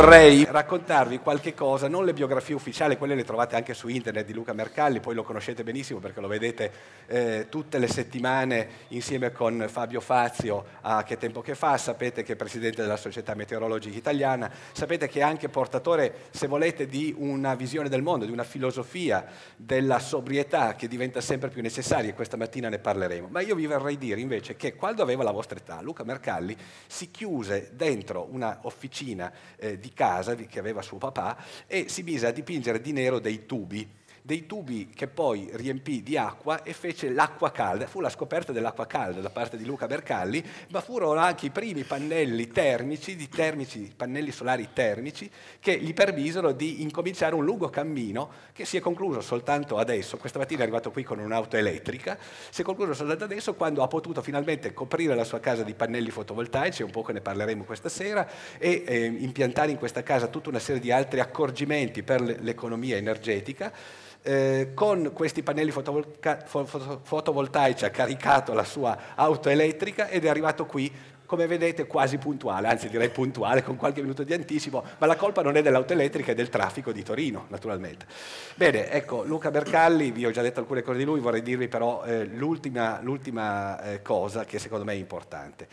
vorrei eh, raccontarvi qualche cosa, non le biografie ufficiali, quelle le trovate anche su internet di Luca Mercalli, poi lo conoscete benissimo perché lo vedete eh, tutte le settimane insieme con Fabio Fazio a Che Tempo Che Fa, sapete che è presidente della Società Meteorologica Italiana, sapete che è anche portatore, se volete, di una visione del mondo, di una filosofia della sobrietà che diventa sempre più necessaria e questa mattina ne parleremo. Ma io vi vorrei dire invece che quando aveva la vostra età, Luca Mercalli si chiuse dentro una officina eh, di di casa che aveva suo papà e si mise a dipingere di nero dei tubi dei tubi che poi riempì di acqua e fece l'acqua calda. Fu la scoperta dell'acqua calda da parte di Luca Bercalli, ma furono anche i primi pannelli termici, di termici pannelli solari termici, che gli permisero di incominciare un lungo cammino che si è concluso soltanto adesso. Questa mattina è arrivato qui con un'auto elettrica, si è concluso soltanto adesso quando ha potuto finalmente coprire la sua casa di pannelli fotovoltaici, un po' che ne parleremo questa sera, e eh, impiantare in questa casa tutta una serie di altri accorgimenti per l'economia energetica eh, con questi pannelli fotovoltaici ha caricato la sua auto elettrica ed è arrivato qui come vedete quasi puntuale, anzi direi puntuale con qualche minuto di anticipo, ma la colpa non è dell'auto elettrica, è del traffico di Torino, naturalmente. Bene, ecco, Luca Bercalli, vi ho già detto alcune cose di lui, vorrei dirvi però eh, l'ultima, l'ultima eh, cosa che secondo me è importante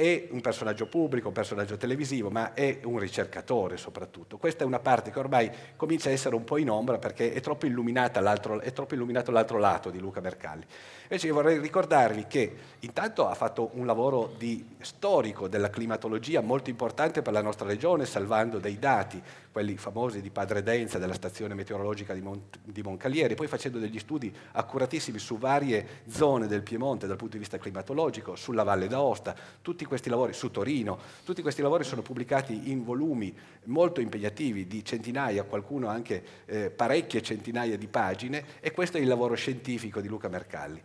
è un personaggio pubblico, un personaggio televisivo, ma è un ricercatore soprattutto. Questa è una parte che ormai comincia a essere un po' in ombra perché è troppo, è troppo illuminato l'altro lato di Luca Mercalli. Invece io vorrei ricordarvi che intanto ha fatto un lavoro di, storico della climatologia molto importante per la nostra regione, salvando dei dati, quelli famosi di Padre Denza della stazione meteorologica di, Mont di Moncalieri, poi facendo degli studi accuratissimi su varie zone del Piemonte dal punto di vista climatologico, sulla Valle d'Aosta, tutti questi lavori su Torino, tutti questi lavori sono pubblicati in volumi molto impegnativi di centinaia, qualcuno anche eh, parecchie centinaia di pagine e questo è il lavoro scientifico di Luca Mercalli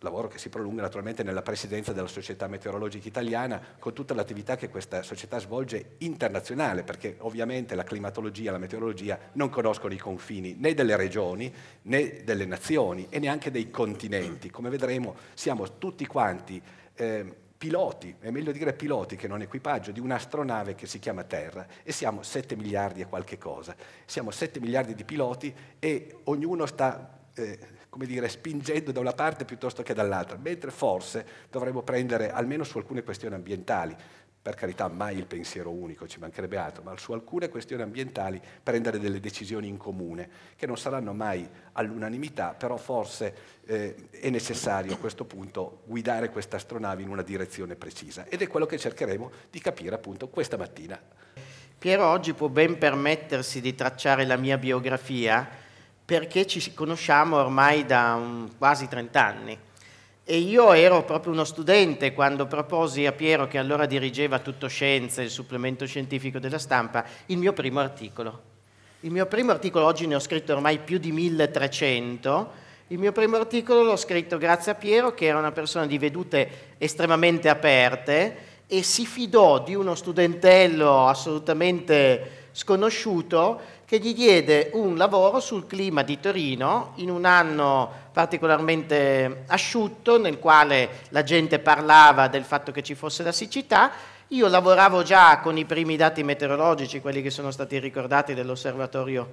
lavoro che si prolunga naturalmente nella presidenza della Società Meteorologica Italiana, con tutta l'attività che questa società svolge internazionale, perché ovviamente la climatologia e la meteorologia non conoscono i confini né delle regioni né delle nazioni e neanche dei continenti. Come vedremo siamo tutti quanti... Eh, piloti, è meglio dire piloti che non equipaggio, di un'astronave che si chiama Terra e siamo 7 miliardi e qualche cosa. Siamo 7 miliardi di piloti e ognuno sta, eh, come dire, spingendo da una parte piuttosto che dall'altra, mentre forse dovremmo prendere, almeno su alcune questioni ambientali, per carità mai il pensiero unico, ci mancherebbe altro, ma su alcune questioni ambientali prendere delle decisioni in comune, che non saranno mai all'unanimità, però forse eh, è necessario a questo punto guidare questa astronave in una direzione precisa ed è quello che cercheremo di capire appunto questa mattina. Piero oggi può ben permettersi di tracciare la mia biografia perché ci conosciamo ormai da un, quasi 30 anni e io ero proprio uno studente quando proposi a Piero, che allora dirigeva Tutto Scienze, il supplemento scientifico della stampa, il mio primo articolo. Il mio primo articolo, oggi ne ho scritto ormai più di 1300, il mio primo articolo l'ho scritto grazie a Piero, che era una persona di vedute estremamente aperte e si fidò di uno studentello assolutamente sconosciuto che gli diede un lavoro sul clima di Torino in un anno particolarmente asciutto nel quale la gente parlava del fatto che ci fosse la siccità. Io lavoravo già con i primi dati meteorologici, quelli che sono stati ricordati dell'osservatorio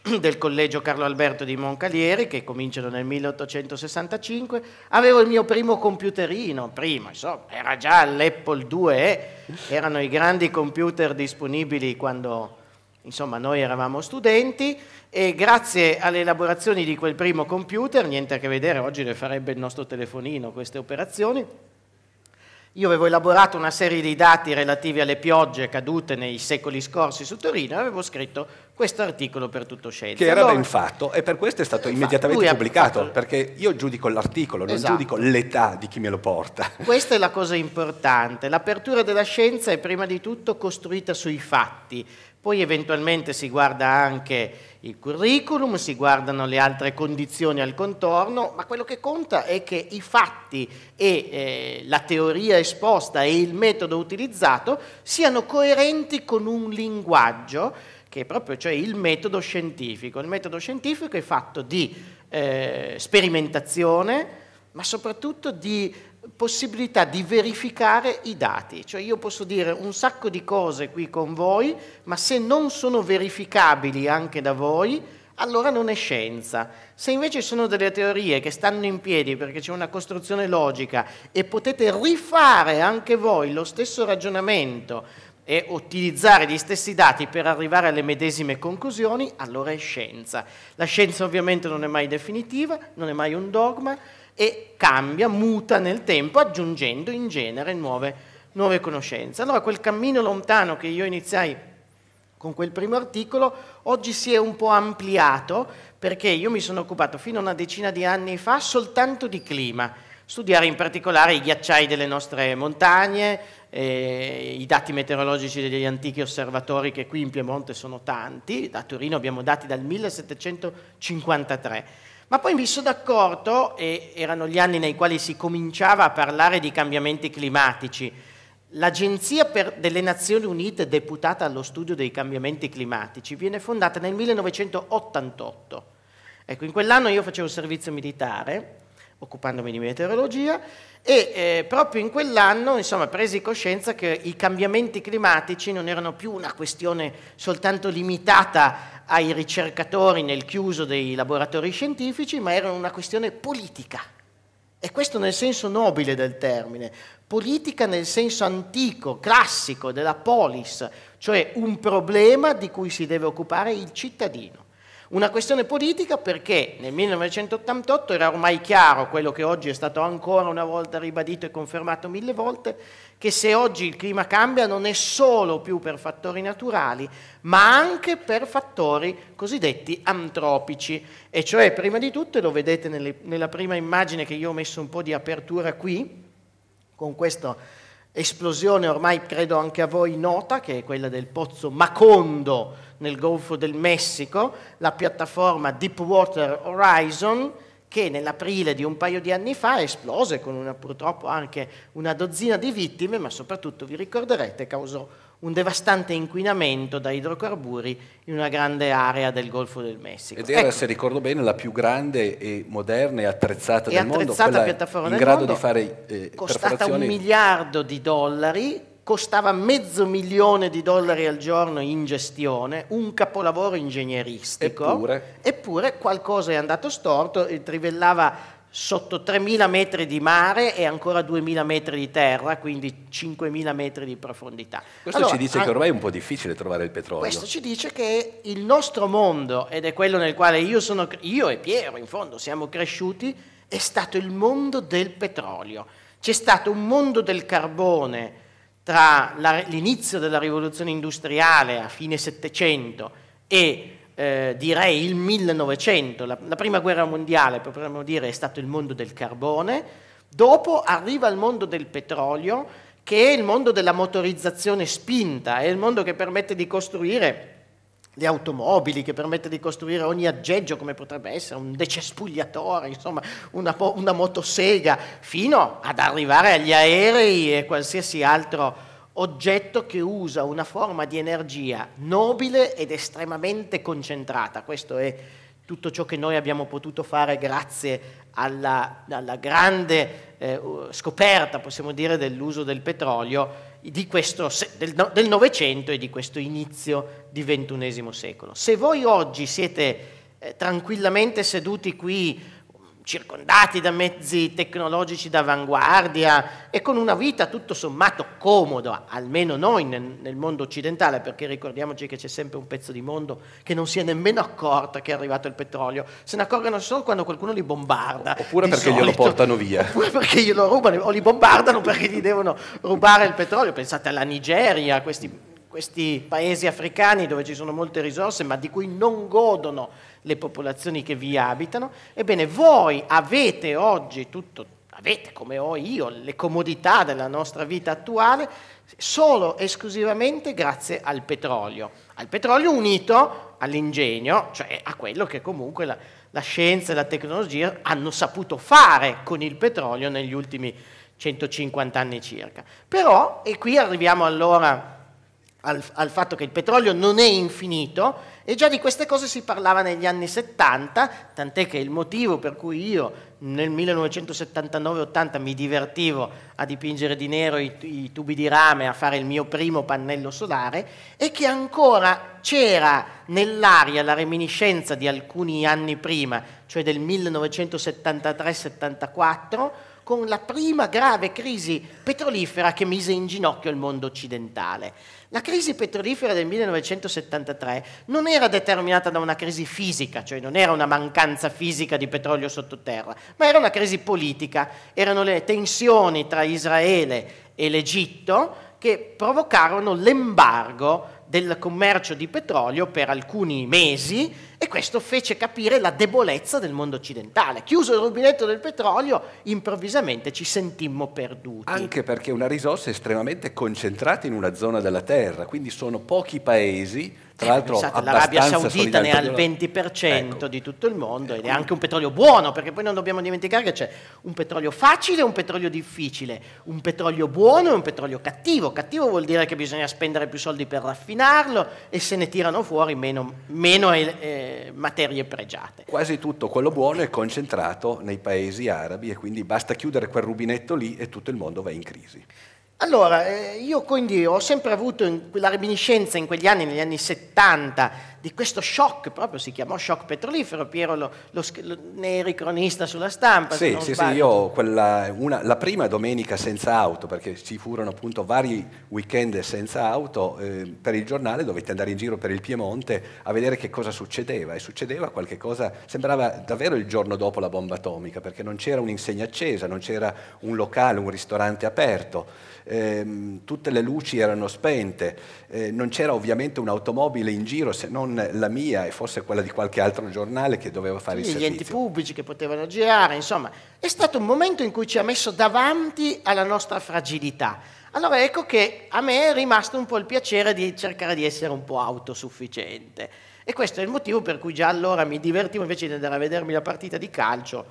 del collegio Carlo Alberto di Moncalieri, che cominciano nel 1865, avevo il mio primo computerino, prima, insomma, era già l'Apple 2, erano i grandi computer disponibili quando Insomma, noi eravamo studenti e grazie alle elaborazioni di quel primo computer, niente a che vedere, oggi le farebbe il nostro telefonino queste operazioni, io avevo elaborato una serie di dati relativi alle piogge cadute nei secoli scorsi su Torino e avevo scritto questo articolo per tutto Scienza. Che era allora, ben fatto e per questo è stato immediatamente pubblicato, fatto... perché io giudico l'articolo, non esatto. giudico l'età di chi me lo porta. Questa è la cosa importante, l'apertura della scienza è prima di tutto costruita sui fatti, poi eventualmente si guarda anche il curriculum, si guardano le altre condizioni al contorno, ma quello che conta è che i fatti e eh, la teoria esposta e il metodo utilizzato siano coerenti con un linguaggio che è proprio cioè il metodo scientifico. Il metodo scientifico è fatto di eh, sperimentazione, ma soprattutto di possibilità di verificare i dati, cioè io posso dire un sacco di cose qui con voi, ma se non sono verificabili anche da voi, allora non è scienza. Se invece sono delle teorie che stanno in piedi perché c'è una costruzione logica e potete rifare anche voi lo stesso ragionamento e utilizzare gli stessi dati per arrivare alle medesime conclusioni, allora è scienza. La scienza ovviamente non è mai definitiva, non è mai un dogma, e cambia, muta nel tempo, aggiungendo in genere nuove, nuove conoscenze. Allora quel cammino lontano che io iniziai con quel primo articolo, oggi si è un po' ampliato perché io mi sono occupato fino a una decina di anni fa soltanto di clima, studiare in particolare i ghiacciai delle nostre montagne, eh, i dati meteorologici degli antichi osservatori che qui in Piemonte sono tanti, da Torino abbiamo dati dal 1753 ma poi mi sono d'accordo, e erano gli anni nei quali si cominciava a parlare di cambiamenti climatici, l'Agenzia delle Nazioni Unite deputata allo studio dei cambiamenti climatici viene fondata nel 1988. Ecco, in quell'anno io facevo servizio militare, occupandomi di meteorologia, e eh, proprio in quell'anno, insomma, presi coscienza che i cambiamenti climatici non erano più una questione soltanto limitata ai ricercatori nel chiuso dei laboratori scientifici, ma era una questione politica. E questo nel senso nobile del termine, politica nel senso antico, classico della polis, cioè un problema di cui si deve occupare il cittadino. Una questione politica perché nel 1988 era ormai chiaro quello che oggi è stato ancora una volta ribadito e confermato mille volte, che se oggi il clima cambia non è solo più per fattori naturali, ma anche per fattori cosiddetti antropici. E cioè, prima di tutto, e lo vedete nelle, nella prima immagine che io ho messo un po' di apertura qui, con questo esplosione ormai credo anche a voi nota, che è quella del pozzo Macondo nel Golfo del Messico, la piattaforma Deepwater Horizon, che nell'aprile di un paio di anni fa esplose con una, purtroppo anche una dozzina di vittime, ma soprattutto vi ricorderete causò un devastante inquinamento da idrocarburi in una grande area del Golfo del Messico. Ed era, ecco. se ricordo bene, la più grande e moderna e attrezzata e del attrezzata mondo, piattaforma in del grado mondo, di fare eh, costata un miliardo di dollari, costava mezzo milione di dollari al giorno in gestione, un capolavoro ingegneristico. Eppure, eppure qualcosa è andato storto, trivellava sotto 3.000 metri di mare e ancora 2.000 metri di terra, quindi 5.000 metri di profondità. Questo allora, ci dice che ormai è un po' difficile trovare il petrolio. Questo ci dice che il nostro mondo, ed è quello nel quale io, sono, io e Piero in fondo siamo cresciuti, è stato il mondo del petrolio. C'è stato un mondo del carbone tra l'inizio della rivoluzione industriale a fine Settecento e eh, direi il 1900, la, la, prima guerra mondiale potremmo dire è stato il mondo del carbone, dopo arriva il mondo del petrolio che è il mondo della motorizzazione spinta, è il mondo che permette di costruire le automobili, che permette di costruire ogni aggeggio come potrebbe essere un decespugliatore, insomma una, una motosega, fino ad arrivare agli aerei e qualsiasi altro oggetto che usa una forma di energia nobile ed estremamente concentrata. Questo è tutto ciò che noi abbiamo potuto fare grazie alla, alla grande eh, scoperta, possiamo dire, dell'uso del petrolio questo, del Novecento e di questo inizio di XXI secolo. Se voi oggi siete eh, tranquillamente seduti qui circondati da mezzi tecnologici d'avanguardia e con una vita tutto sommato comoda, almeno noi nel, mondo occidentale, perché ricordiamoci che c'è sempre un pezzo di mondo che non si è nemmeno accorta che è arrivato il petrolio, se ne accorgono solo quando qualcuno li bombarda. Oppure perché solito, glielo portano via. Oppure perché glielo rubano o li bombardano perché gli devono rubare il petrolio. Pensate alla Nigeria, questi, questi paesi africani dove ci sono molte risorse ma di cui non godono le popolazioni che vi abitano, ebbene voi avete oggi tutto, avete come ho io le comodità della nostra vita attuale solo e esclusivamente grazie al petrolio, al petrolio unito all'ingegno, cioè a quello che comunque la, la scienza e la tecnologia hanno saputo fare con il petrolio negli ultimi 150 anni circa. Però, e qui arriviamo allora al, al, fatto che il petrolio non è infinito e già di queste cose si parlava negli anni 70, tant'è che il motivo per cui io nel 1979-80 mi divertivo a dipingere di nero i, i, tubi di rame, a fare il mio primo pannello solare, è che ancora c'era nell'aria la reminiscenza di alcuni anni prima, cioè del 1973-74, con la prima grave crisi petrolifera che mise in ginocchio il mondo occidentale. La crisi petrolifera del 1973 non era determinata da una crisi fisica, cioè non era una mancanza fisica di petrolio sottoterra, ma era una crisi politica, erano le tensioni tra Israele e l'Egitto che provocarono l'embargo del commercio di petrolio per alcuni mesi e questo fece capire la debolezza del mondo occidentale. Chiuso il rubinetto del petrolio, improvvisamente ci sentimmo perduti. Anche perché una risorsa è estremamente concentrata in una zona della Terra, quindi sono pochi paesi, tra eh, l'altro pensate, l'Arabia Saudita ne ha il 20% ecco. di tutto il mondo ed è ecco. anche un petrolio buono, perché poi non dobbiamo dimenticare che c'è un petrolio facile e un petrolio difficile, un petrolio buono e un petrolio cattivo. Cattivo vuol dire che bisogna spendere più soldi per raffinarlo e se ne tirano fuori meno, meno eh, materie pregiate. Quasi tutto quello buono è concentrato nei paesi arabi e quindi basta chiudere quel rubinetto lì e tutto il mondo va in crisi. Allora, eh, io quindi ho sempre avuto la reminiscenza in quegli anni, negli anni 70, di questo shock, proprio si chiamò shock petrolifero, Piero lo, lo, lo ne eri cronista sulla stampa. Sì, sì, sì, io quella, una, la prima domenica senza auto, perché ci furono appunto vari weekend senza auto, eh, per il giornale dovete andare in giro per il Piemonte a vedere che cosa succedeva e succedeva qualche cosa, sembrava davvero il giorno dopo la bomba atomica, perché non c'era un'insegna accesa, non c'era un locale, un ristorante aperto ehm, tutte le luci erano spente, eh, non c'era ovviamente un'automobile in giro se non la mia e forse quella di qualche altro giornale che doveva fare sì, il servizio. Gli enti pubblici che potevano girare, insomma, è stato un momento in cui ci ha messo davanti alla nostra fragilità. Allora ecco che a me è rimasto un po' il piacere di cercare di essere un po' autosufficiente. E questo è il motivo per cui già allora mi divertivo invece di andare a vedermi la partita di calcio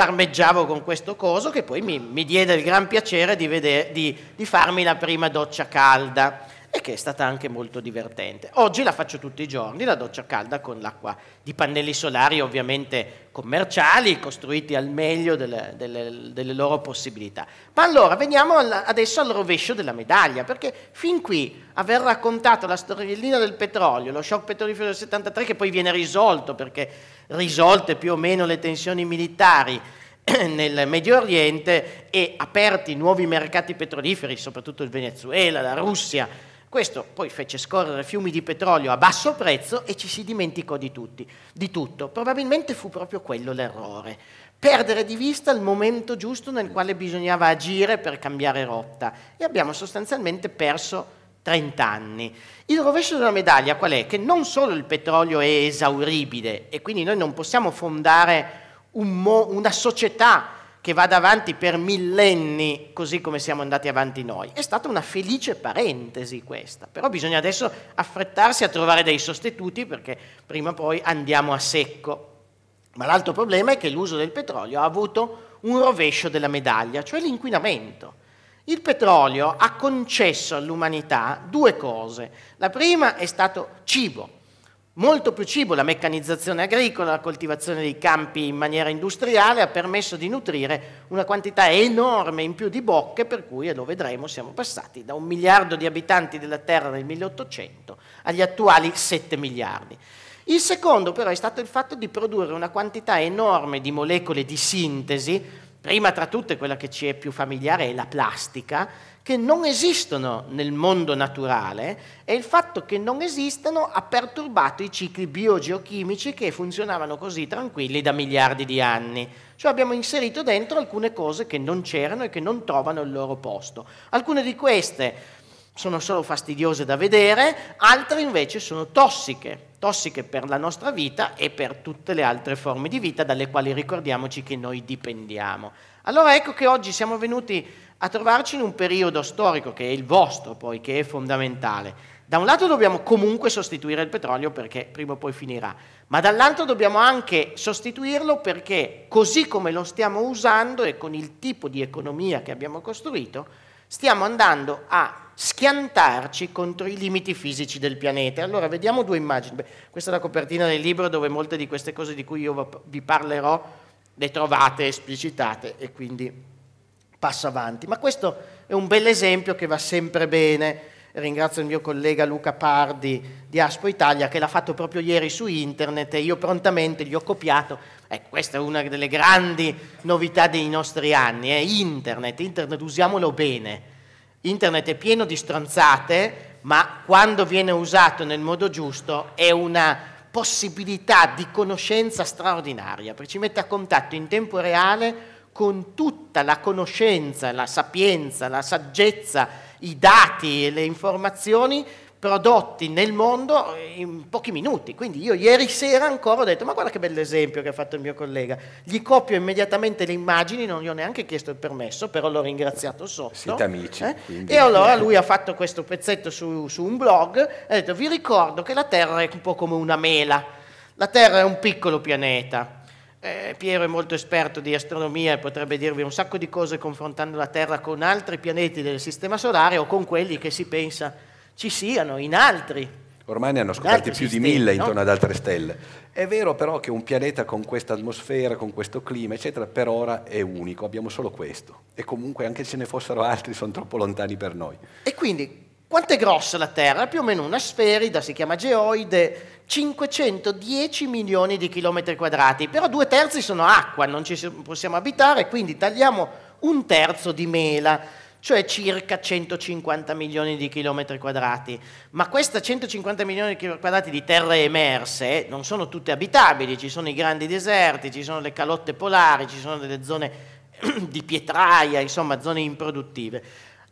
armeggiavo con questo coso che poi mi, mi diede il gran piacere di, vedere, di, di farmi la prima doccia calda e che è stata anche molto divertente. Oggi la faccio tutti i giorni, la doccia calda con l'acqua di pannelli solari ovviamente commerciali, costruiti al meglio delle, delle, delle loro possibilità. Ma allora veniamo al, adesso al rovescio della medaglia, perché fin qui aver raccontato la storiellina del petrolio, lo shock petrolifero del 73 che poi viene risolto perché risolte più o meno le tensioni militari nel Medio Oriente e aperti nuovi mercati petroliferi, soprattutto il Venezuela, la Russia. Questo poi fece scorrere fiumi di petrolio a basso prezzo e ci si dimenticò di, tutti, di tutto. Probabilmente fu proprio quello l'errore. Perdere di vista il momento giusto nel quale bisognava agire per cambiare rotta. E abbiamo sostanzialmente perso 30 anni. Il rovescio della medaglia qual è? Che non solo il petrolio è esauribile e quindi noi non possiamo fondare un una società che vada avanti per millenni così come siamo andati avanti noi. È stata una felice parentesi questa, però bisogna adesso affrettarsi a trovare dei sostituti perché prima o poi andiamo a secco. Ma l'altro problema è che l'uso del petrolio ha avuto un rovescio della medaglia, cioè l'inquinamento. Il petrolio ha concesso all'umanità due cose. La prima è stato cibo, molto più cibo, la meccanizzazione agricola, la coltivazione dei campi in maniera industriale ha permesso di nutrire una quantità enorme in più di bocche, per cui, e lo vedremo, siamo passati da un miliardo di abitanti della Terra nel 1800 agli attuali 7 miliardi. Il secondo però è stato il fatto di produrre una quantità enorme di molecole di sintesi, Prima tra tutte quella che ci è più familiare è la plastica, che non esistono nel mondo naturale e il fatto che non esistano ha perturbato i cicli biogeochimici che funzionavano così tranquilli da miliardi di anni. Cioè abbiamo inserito dentro alcune cose che non c'erano e che non trovano il loro posto. Alcune di queste sono solo fastidiose da vedere, altre invece sono tossiche, tossiche per la nostra vita e per tutte le altre forme di vita dalle quali ricordiamoci che noi dipendiamo. Allora ecco che oggi siamo venuti a trovarci in un periodo storico che è il vostro poi, che è fondamentale. Da un lato dobbiamo comunque sostituire il petrolio perché prima o poi finirà, ma dall'altro dobbiamo anche sostituirlo perché così come lo stiamo usando e con il tipo di economia che abbiamo costruito, stiamo andando a schiantarci contro i limiti fisici del pianeta. Allora vediamo due immagini. Beh, questa è la copertina del libro dove molte di queste cose di cui io vi parlerò le trovate esplicitate e quindi passo avanti. Ma questo è un bel esempio che va sempre bene. Ringrazio il mio collega Luca Pardi di Aspo Italia che l'ha fatto proprio ieri su internet e io prontamente gli ho copiato Ecco, questa è una delle grandi novità dei nostri anni, è eh. internet, internet usiamolo bene. Internet è pieno di stronzate, ma quando viene usato nel modo giusto è una possibilità di conoscenza straordinaria, perché ci mette a contatto in tempo reale con tutta la conoscenza, la sapienza, la saggezza, i dati e le informazioni prodotti nel mondo in pochi minuti. Quindi io ieri sera ancora ho detto, ma guarda che bell'esempio che ha fatto il mio collega, gli copio immediatamente le immagini, non gli ho neanche chiesto il permesso, però l'ho ringraziato sotto. Siete amici. Eh? E allora lui ha fatto questo pezzetto su, su un blog, ha detto, vi ricordo che la Terra è un po' come una mela, la Terra è un piccolo pianeta. Eh, Piero è molto esperto di astronomia e potrebbe dirvi un sacco di cose confrontando la Terra con altri pianeti del Sistema Solare o con quelli che si pensa ci siano in altri. Ormai ne hanno scoperti più sistemi, di mille intorno no? ad altre stelle. È vero però che un pianeta con questa atmosfera, con questo clima, eccetera, per ora è unico, abbiamo solo questo. E comunque anche se ne fossero altri sono troppo lontani per noi. E quindi quanto è grossa la Terra? più o meno una sferida, si chiama geoide, 510 milioni di chilometri quadrati, però due terzi sono acqua, non ci possiamo abitare, quindi tagliamo un terzo di mela cioè circa 150 milioni di chilometri quadrati. Ma questi 150 milioni di chilometri quadrati di terre emerse non sono tutte abitabili, ci sono i grandi deserti, ci sono le calotte polari, ci sono delle zone di pietraia, insomma zone improduttive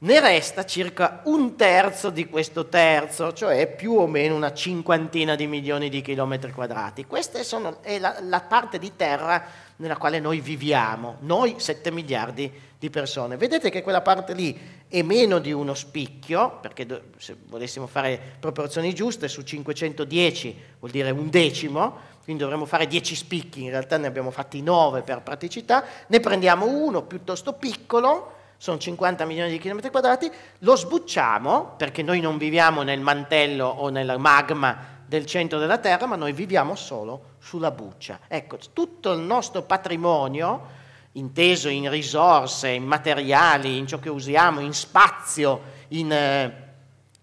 ne resta circa un terzo di questo terzo, cioè più o meno una cinquantina di milioni di chilometri quadrati. Questa è la, la parte di terra nella quale noi viviamo, noi 7 miliardi di persone. Vedete che quella parte lì è meno di uno spicchio, perché se volessimo fare proporzioni giuste su 510 vuol dire un decimo, quindi dovremmo fare 10 spicchi, in realtà ne abbiamo fatti 9 per praticità, ne prendiamo uno piuttosto piccolo, sono 50 milioni di chilometri quadrati, lo sbucciamo, perché noi non viviamo nel mantello o nel magma del centro della Terra, ma noi viviamo solo sulla buccia. Ecco, tutto il nostro patrimonio, inteso in risorse, in materiali, in ciò che usiamo, in spazio, in eh,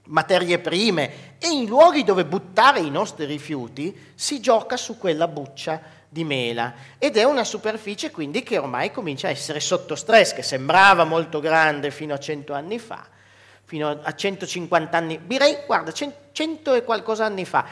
materie prime e in luoghi dove buttare i nostri rifiuti, si gioca su quella buccia di mela ed è una superficie quindi che ormai comincia a essere sotto stress, che sembrava molto grande fino a 100 anni fa, fino a 150 anni, direi guarda 100 e qualcosa anni fa.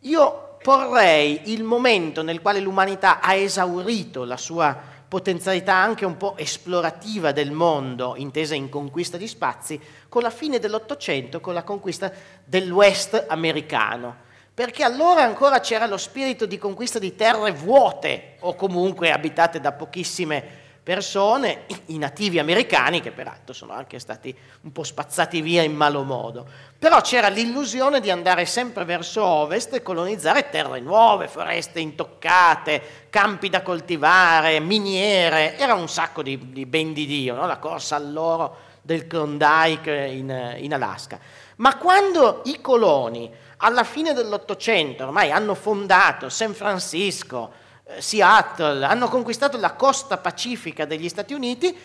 Io porrei il momento nel quale l'umanità ha esaurito la sua potenzialità anche un po' esplorativa del mondo, intesa in conquista di spazi, con la fine dell'Ottocento, con la conquista dell'West americano perché allora ancora c'era lo spirito di conquista di terre vuote o comunque abitate da pochissime persone, i nativi americani, che peraltro sono anche stati un po' spazzati via in malo modo. Però c'era l'illusione di andare sempre verso ovest e colonizzare terre nuove, foreste intoccate, campi da coltivare, miniere, era un sacco di, di ben di Dio, no? la corsa all'oro del Klondike in, in Alaska. Ma quando i coloni alla fine dell'Ottocento ormai hanno fondato San Francisco, eh, Seattle, hanno conquistato la costa pacifica degli Stati Uniti,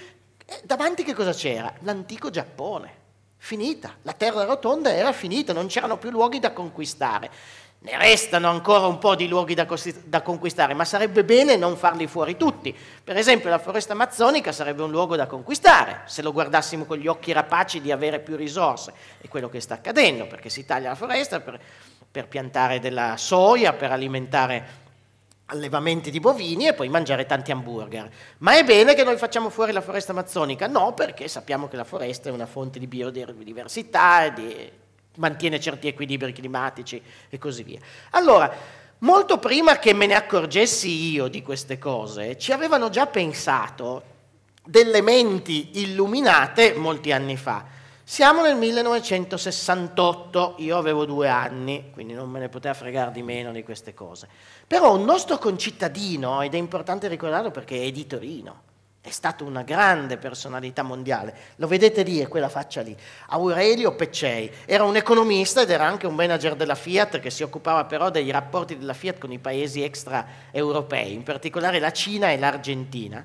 davanti che cosa c'era? L'antico Giappone. Finita, la terra rotonda era finita, non c'erano più luoghi da conquistare. Ne restano ancora un po' di luoghi da, da, conquistare, ma sarebbe bene non farli fuori tutti. Per esempio la foresta amazzonica sarebbe un luogo da conquistare, se lo guardassimo con gli occhi rapaci di avere più risorse. È quello che sta accadendo, perché si taglia la foresta per, per piantare della soia, per alimentare allevamenti di bovini e poi mangiare tanti hamburger. Ma è bene che noi facciamo fuori la foresta amazzonica? No, perché sappiamo che la foresta è una fonte di biodiversità e di mantiene certi equilibri climatici e così via. Allora, molto prima che me ne accorgessi io di queste cose, ci avevano già pensato delle menti illuminate molti anni fa. Siamo nel 1968, io avevo due anni, quindi non me ne poteva fregare di meno di queste cose. Però un nostro concittadino, ed è importante ricordarlo perché è di Torino, è stata una grande personalità mondiale. Lo vedete lì, è quella faccia lì. Aurelio Peccei era un economista ed era anche un manager della Fiat che si occupava però dei rapporti della Fiat con i paesi extraeuropei, in particolare la Cina e l'Argentina.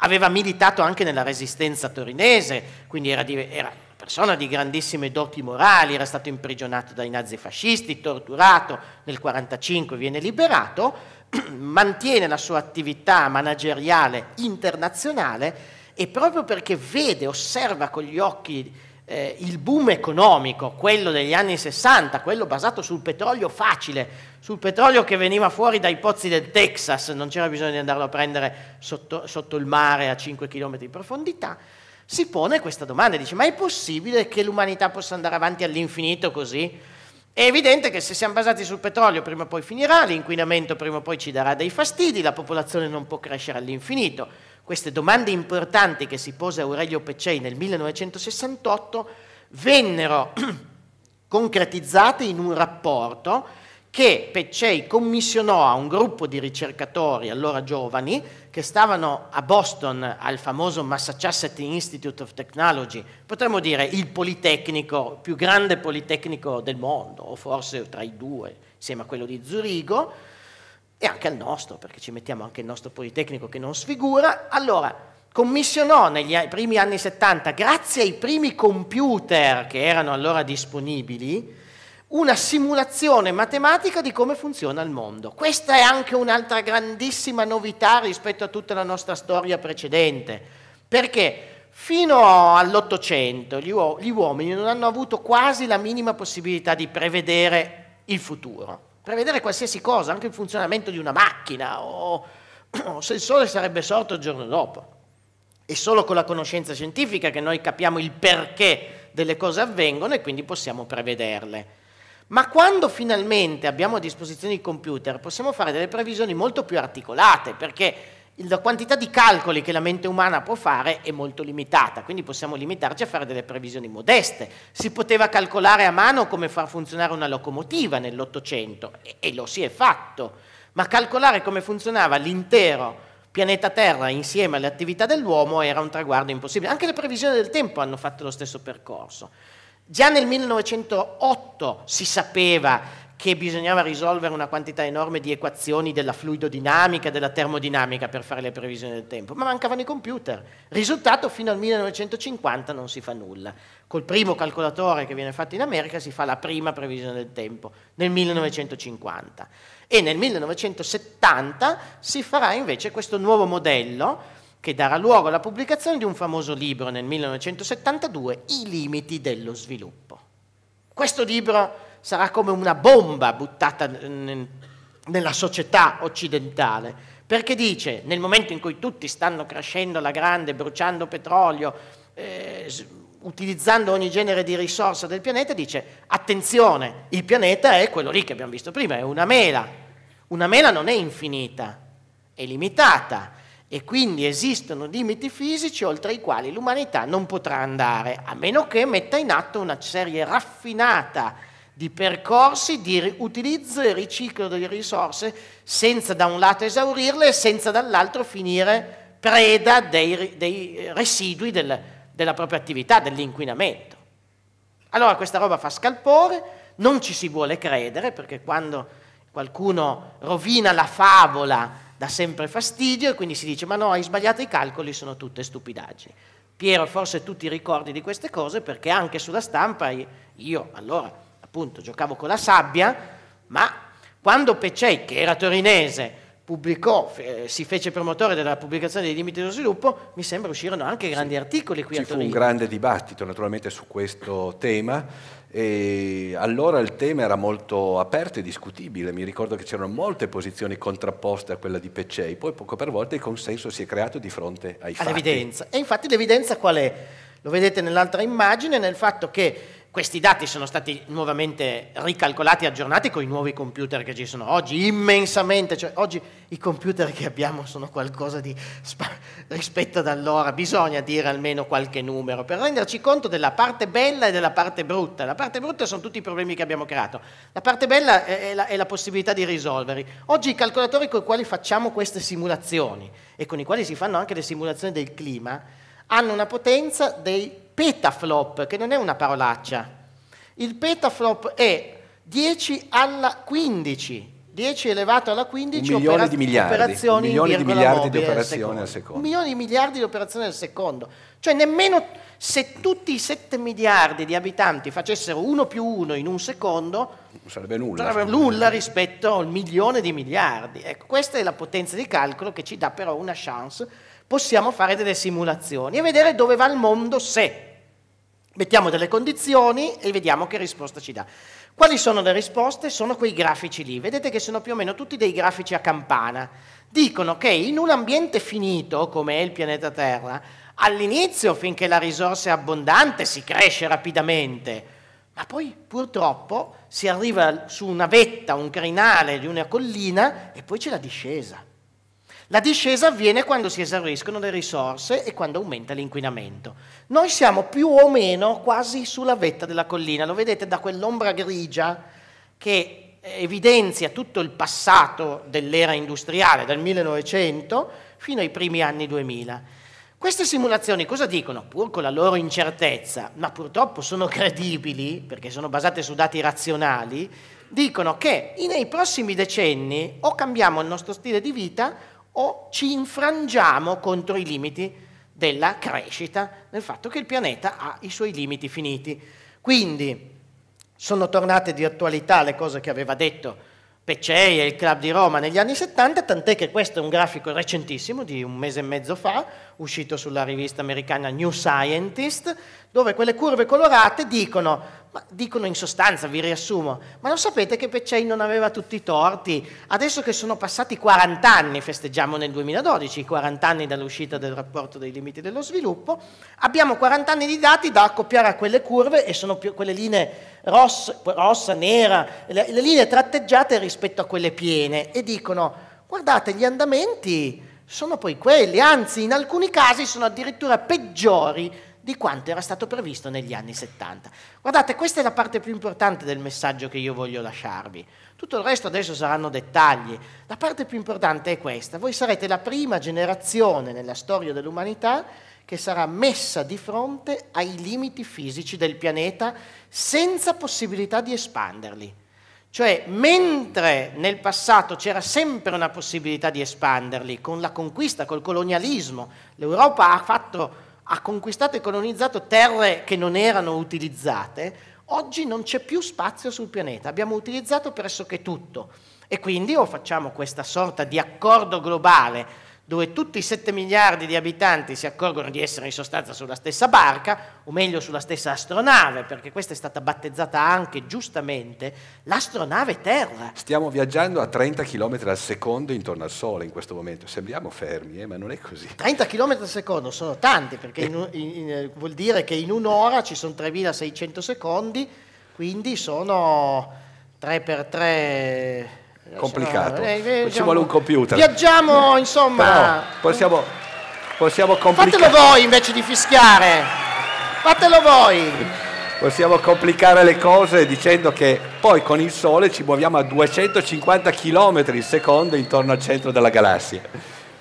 Aveva militato anche nella resistenza torinese, quindi era, di, era persona di grandissime doti morali, era stato imprigionato dai nazifascisti, torturato, nel 1945 viene liberato, mantiene la sua attività manageriale internazionale e proprio perché vede, osserva con gli occhi eh, il boom economico, quello degli anni 60, quello basato sul petrolio facile, sul petrolio che veniva fuori dai pozzi del Texas, non c'era bisogno di andarlo a prendere sotto, sotto il mare a 5 km di profondità, si pone questa domanda, dice ma è possibile che l'umanità possa andare avanti all'infinito così? È evidente che se siamo basati sul petrolio prima o poi finirà, l'inquinamento prima o poi ci darà dei fastidi, la popolazione non può crescere all'infinito. Queste domande importanti che si pose Aurelio Peccei nel 1968 vennero concretizzate in un rapporto che Peccei commissionò a un gruppo di ricercatori, allora giovani, che stavano a Boston al famoso Massachusetts Institute of Technology, potremmo dire il Politecnico, più grande Politecnico del mondo, o forse tra i due, insieme a quello di Zurigo, e anche al nostro, perché ci mettiamo anche il nostro Politecnico che non sfigura, allora commissionò negli primi anni 70, grazie ai primi computer che erano allora disponibili, una simulazione matematica di come funziona il mondo. Questa è anche un'altra grandissima novità rispetto a tutta la nostra storia precedente, perché fino all'Ottocento gli, uo gli, uomini non hanno avuto quasi la minima possibilità di prevedere il futuro, prevedere qualsiasi cosa, anche il funzionamento di una macchina o, o se il sole sarebbe sorto il giorno dopo. È solo con la conoscenza scientifica che noi capiamo il perché delle cose avvengono e quindi possiamo prevederle. Ma quando finalmente abbiamo a disposizione i computer possiamo fare delle previsioni molto più articolate perché la quantità di calcoli che la mente umana può fare è molto limitata, quindi possiamo limitarci a fare delle previsioni modeste. Si poteva calcolare a mano come far funzionare una locomotiva nell'Ottocento e, e lo si è fatto, ma calcolare come funzionava l'intero pianeta Terra insieme alle attività dell'uomo era un traguardo impossibile. Anche le previsioni del tempo hanno fatto lo stesso percorso. Già nel 1908 si sapeva che bisognava risolvere una quantità enorme di equazioni della fluidodinamica, della termodinamica per fare le previsioni del tempo, ma mancavano i computer. Risultato, fino al 1950 non si fa nulla. Col primo calcolatore che viene fatto in America si fa la prima previsione del tempo, nel 1950. E nel 1970 si farà invece questo nuovo modello che darà luogo alla pubblicazione di un famoso libro nel 1972, I limiti dello sviluppo. Questo libro sarà come una bomba buttata nella società occidentale, perché dice, nel momento in cui tutti stanno crescendo alla grande, bruciando petrolio, eh, utilizzando ogni genere di risorsa del pianeta, dice, attenzione, il pianeta è quello lì che abbiamo visto prima, è una mela. Una mela non è infinita, è limitata e quindi esistono limiti fisici oltre i quali l'umanità non potrà andare, a meno che metta in atto una serie raffinata di percorsi di utilizzo e riciclo delle risorse senza da un lato esaurirle e senza dall'altro finire preda dei, dei residui del, della propria attività, dell'inquinamento. Allora questa roba fa scalpore, non ci si vuole credere perché quando qualcuno rovina la favola dà sempre fastidio e quindi si dice ma no, hai sbagliato i calcoli, sono tutte stupidaggini. Piero forse tu ti ricordi di queste cose perché anche sulla stampa io allora appunto giocavo con la sabbia, ma quando Pecei, che era torinese, pubblicò, si fece promotore della pubblicazione dei limiti dello sviluppo, mi sembra uscirono anche grandi sì, articoli qui a Torino. Ci fu un grande dibattito naturalmente su questo tema e allora il tema era molto aperto e discutibile, mi ricordo che c'erano molte posizioni contrapposte a quella di Peccei, poi poco per volta il consenso si è creato di fronte ai fatti. All'evidenza. E infatti l'evidenza qual è? Lo vedete nell'altra immagine, nel fatto che questi dati sono stati nuovamente ricalcolati aggiornati con i nuovi computer che ci sono oggi, immensamente, cioè oggi i computer che abbiamo sono qualcosa di rispetto ad allora, bisogna dire almeno qualche numero per renderci conto della parte bella e della parte brutta. La parte brutta sono tutti i problemi che abbiamo creato, la parte bella è la, è la possibilità di risolverli. Oggi i calcolatori con i quali facciamo queste simulazioni e con i quali si fanno anche le simulazioni del clima, hanno una potenza dei petaflop, che non è una parolaccia. Il petaflop è 10 alla 15, 10 elevato alla 15 milioni opera- di miliardi, operazioni milioni di miliardi di operazioni al secondo. secondo. Milioni di miliardi di operazioni al secondo. Cioè nemmeno se tutti i 7 miliardi di abitanti facessero 1 più 1 in un secondo, non sarebbe nulla, sarebbe nulla rispetto al milione di miliardi. Ecco, questa è la potenza di calcolo che ci dà però una chance possiamo fare delle simulazioni e vedere dove va il mondo se. Mettiamo delle condizioni e vediamo che risposta ci dà. Quali sono le risposte? Sono quei grafici lì. Vedete che sono più o meno tutti dei grafici a campana. Dicono che in un ambiente finito, come è il pianeta Terra, all'inizio, finché la risorsa è abbondante, si cresce rapidamente, ma poi purtroppo si arriva su una vetta, un crinale di una collina e poi c'è la discesa. La discesa avviene quando si esauriscono le risorse e quando aumenta l'inquinamento. Noi siamo più o meno quasi sulla vetta della collina, lo vedete da quell'ombra grigia che evidenzia tutto il passato dell'era industriale, dal 1900 fino ai primi anni 2000. Queste simulazioni cosa dicono? Pur con la loro incertezza, ma purtroppo sono credibili, perché sono basate su dati razionali, dicono che nei prossimi decenni o cambiamo il nostro stile di vita o ci infrangiamo contro i limiti della crescita, nel fatto che il pianeta ha i suoi limiti finiti. Quindi sono tornate di attualità le cose che aveva detto Peccei e il Club di Roma negli anni 70, tant'è che questo è un grafico recentissimo di un mese e mezzo fa, uscito sulla rivista americana New Scientist, dove quelle curve colorate dicono ma dicono in sostanza, vi riassumo, ma non sapete che Peccei non aveva tutti i torti? Adesso che sono passati 40 anni, festeggiamo nel 2012 40 anni dall'uscita del rapporto dei limiti dello sviluppo, abbiamo 40 anni di dati da accoppiare a quelle curve e sono più quelle linee rossa, rossa nera, le, le linee tratteggiate rispetto a quelle piene e dicono guardate gli andamenti sono poi quelli, anzi in alcuni casi sono addirittura peggiori di quanto era stato previsto negli anni 70. Guardate, questa è la parte più importante del messaggio che io voglio lasciarvi. Tutto il resto adesso saranno dettagli. La parte più importante è questa. Voi sarete la prima generazione nella storia dell'umanità che sarà messa di fronte ai limiti fisici del pianeta senza possibilità di espanderli. Cioè, mentre nel passato c'era sempre una possibilità di espanderli, con la conquista, col colonialismo, l'Europa ha fatto ha conquistato e colonizzato terre che non erano utilizzate, oggi non c'è più spazio sul pianeta, abbiamo utilizzato pressoché tutto. E quindi o facciamo questa sorta di accordo globale dove tutti i 7 miliardi di abitanti si accorgono di essere in sostanza sulla stessa barca, o meglio sulla stessa astronave, perché questa è stata battezzata anche giustamente l'astronave Terra. Stiamo viaggiando a 30 km al secondo intorno al Sole in questo momento, sembriamo fermi, eh, ma non è così. 30 km al secondo sono tanti, perché in, eh. in, in, eh, vuol dire che in un'ora ci sono 3600 secondi, quindi sono 3 per 3 complicato. Eh, diciamo, ci vuole un computer. Viaggiamo, insomma. Però possiamo, possiamo complicare. Fatelo voi invece di fischiare. Fatelo voi. Possiamo complicare le cose dicendo che poi con il Sole ci muoviamo a 250 km al secondo intorno al centro della galassia.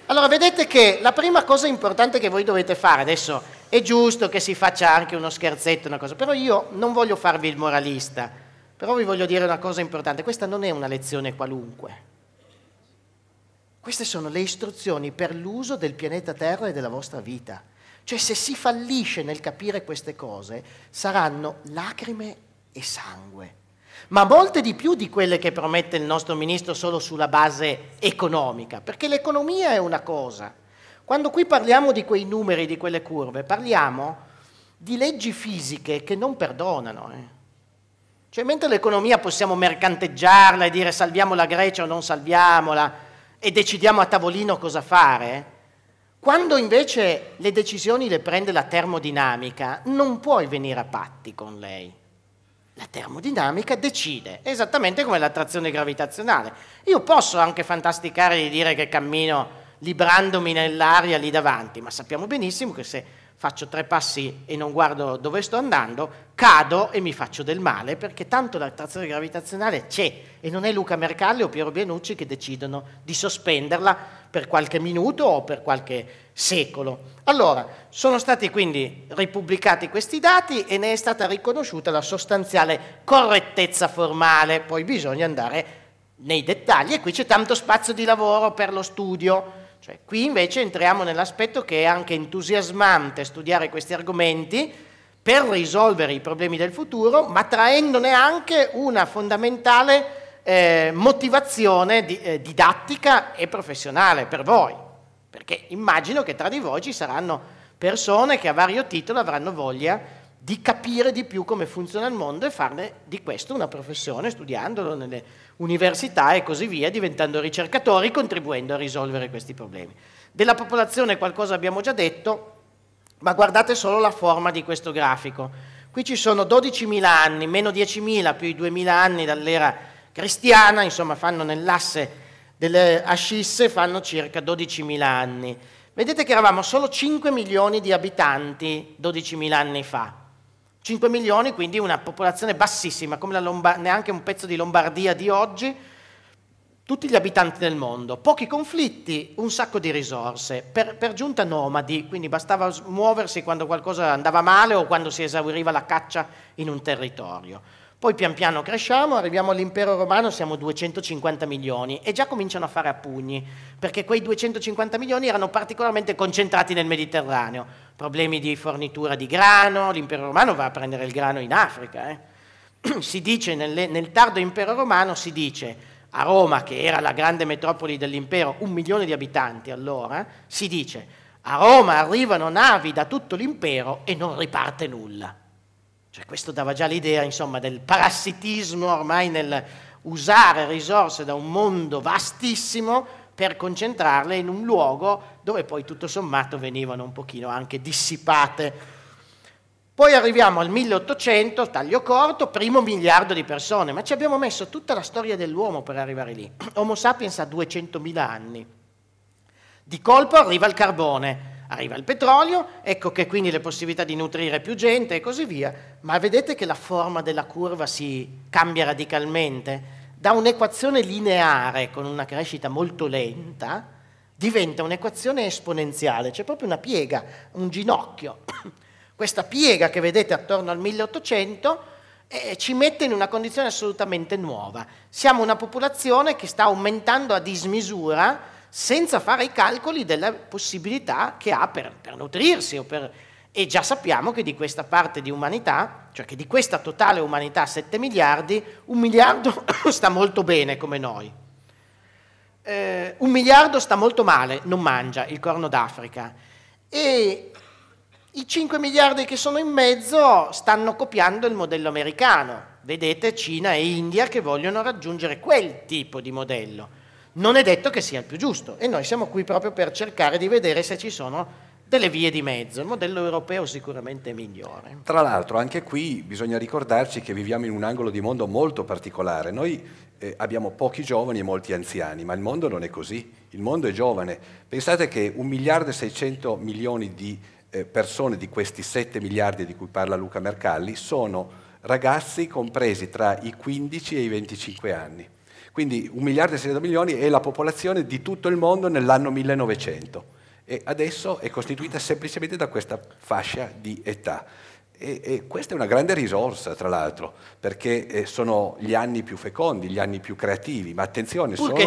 Allora, vedete che la prima cosa importante che voi dovete fare adesso è giusto che si faccia anche uno scherzetto, una cosa, però io non voglio farvi il moralista però vi voglio dire una cosa importante, questa non è una lezione qualunque. Queste sono le istruzioni per l'uso del pianeta Terra e della vostra vita. Cioè se si fallisce nel capire queste cose, saranno lacrime e sangue. Ma molte di più di quelle che promette il nostro ministro solo sulla base economica, perché l'economia è una cosa. Quando qui parliamo di quei numeri, di quelle curve, parliamo di leggi fisiche che non perdonano. Eh. Cioè, mentre l'economia possiamo mercanteggiarla e dire salviamo la Grecia o non salviamola e decidiamo a tavolino cosa fare, quando invece le decisioni le prende la termodinamica, non puoi venire a patti con lei. La termodinamica decide, esattamente come l'attrazione gravitazionale. Io posso anche fantasticare di dire che cammino librandomi nell'aria lì davanti, ma sappiamo benissimo che se faccio tre passi e non guardo dove sto andando, cado e mi faccio del male perché tanto l'attrazione gravitazionale c'è e non è Luca Mercalli o Piero Bianucci che decidono di sospenderla per qualche minuto o per qualche secolo. Allora, sono stati quindi ripubblicati questi dati e ne è stata riconosciuta la sostanziale correttezza formale, poi bisogna andare nei dettagli e qui c'è tanto spazio di lavoro per lo studio cioè, qui invece entriamo nell'aspetto che è anche entusiasmante studiare questi argomenti per risolvere i problemi del futuro, ma traendone anche una fondamentale eh, motivazione di, eh, didattica e professionale per voi, perché immagino che tra di voi ci saranno persone che a vario titolo avranno voglia di di capire di più come funziona il mondo e farne di questo una professione, studiandolo nelle università e così via, diventando ricercatori, contribuendo a risolvere questi problemi. Della popolazione qualcosa abbiamo già detto, ma guardate solo la forma di questo grafico. Qui ci sono 12.000 anni, meno 10.000 più i 2.000 anni dall'era cristiana, insomma fanno nell'asse delle ascisse, fanno circa 12.000 anni. Vedete che eravamo solo 5 milioni di abitanti 12.000 anni fa. 5 milioni, quindi una popolazione bassissima, come neanche un pezzo di Lombardia di oggi, tutti gli abitanti del mondo, pochi conflitti, un sacco di risorse, per, per, giunta nomadi, quindi bastava muoversi quando qualcosa andava male o quando si esauriva la caccia in un territorio. Poi pian piano cresciamo, arriviamo all'impero romano, siamo 250 milioni e già cominciano a fare a pugni, perché quei 250 milioni erano particolarmente concentrati nel Mediterraneo. Problemi di fornitura di grano, l'impero romano va a prendere il grano in Africa. Eh. Si dice nel, nel tardo impero romano, si dice a Roma, che era la grande metropoli dell'impero, un milione di abitanti allora, si dice a Roma arrivano navi da tutto l'impero e non riparte nulla. Cioè questo dava già l'idea, insomma, del parassitismo ormai nel usare risorse da un mondo vastissimo per concentrarle in un luogo dove poi tutto sommato venivano un pochino anche dissipate. Poi arriviamo al 1800, taglio corto, primo miliardo di persone, ma ci abbiamo messo tutta la storia dell'uomo per arrivare lì. Homo sapiens ha 200.000 anni. Di colpo arriva il carbone arriva il petrolio, ecco che quindi le possibilità di nutrire più gente e così via, ma vedete che la forma della curva si cambia radicalmente. Da un'equazione lineare con una crescita molto lenta diventa un'equazione esponenziale, c'è proprio una piega, un ginocchio. Questa piega che vedete attorno al 1800 eh, ci mette in una condizione assolutamente nuova. Siamo una popolazione che sta aumentando a dismisura senza fare i calcoli della possibilità che ha per, per nutrirsi per, e già sappiamo che di questa parte di umanità, cioè che di questa totale umanità 7 miliardi, un miliardo sta molto bene come noi. Eh, un miliardo sta molto male, non mangia il corno d'Africa. E i 5 miliardi che sono in mezzo stanno copiando il modello americano. Vedete Cina e India che vogliono raggiungere quel tipo di modello non è detto che sia il più giusto e noi siamo qui proprio per cercare di vedere se ci sono delle vie di mezzo, il modello europeo sicuramente è migliore. Tra l'altro anche qui bisogna ricordarci che viviamo in un angolo di mondo molto particolare, noi eh, abbiamo pochi giovani e molti anziani, ma il mondo non è così, il mondo è giovane, pensate che un miliardo e 600 milioni di eh, persone di questi 7 miliardi di cui parla Luca Mercalli sono ragazzi compresi tra i 15 e i 25 anni quindi 1 miliardo e 600 milioni è la popolazione di tutto il mondo nell'anno 1900 e adesso è costituita semplicemente da questa fascia di età. E, e, questa è una grande risorsa, tra l'altro, perché eh, sono gli anni più fecondi, gli anni più creativi, ma attenzione, sono,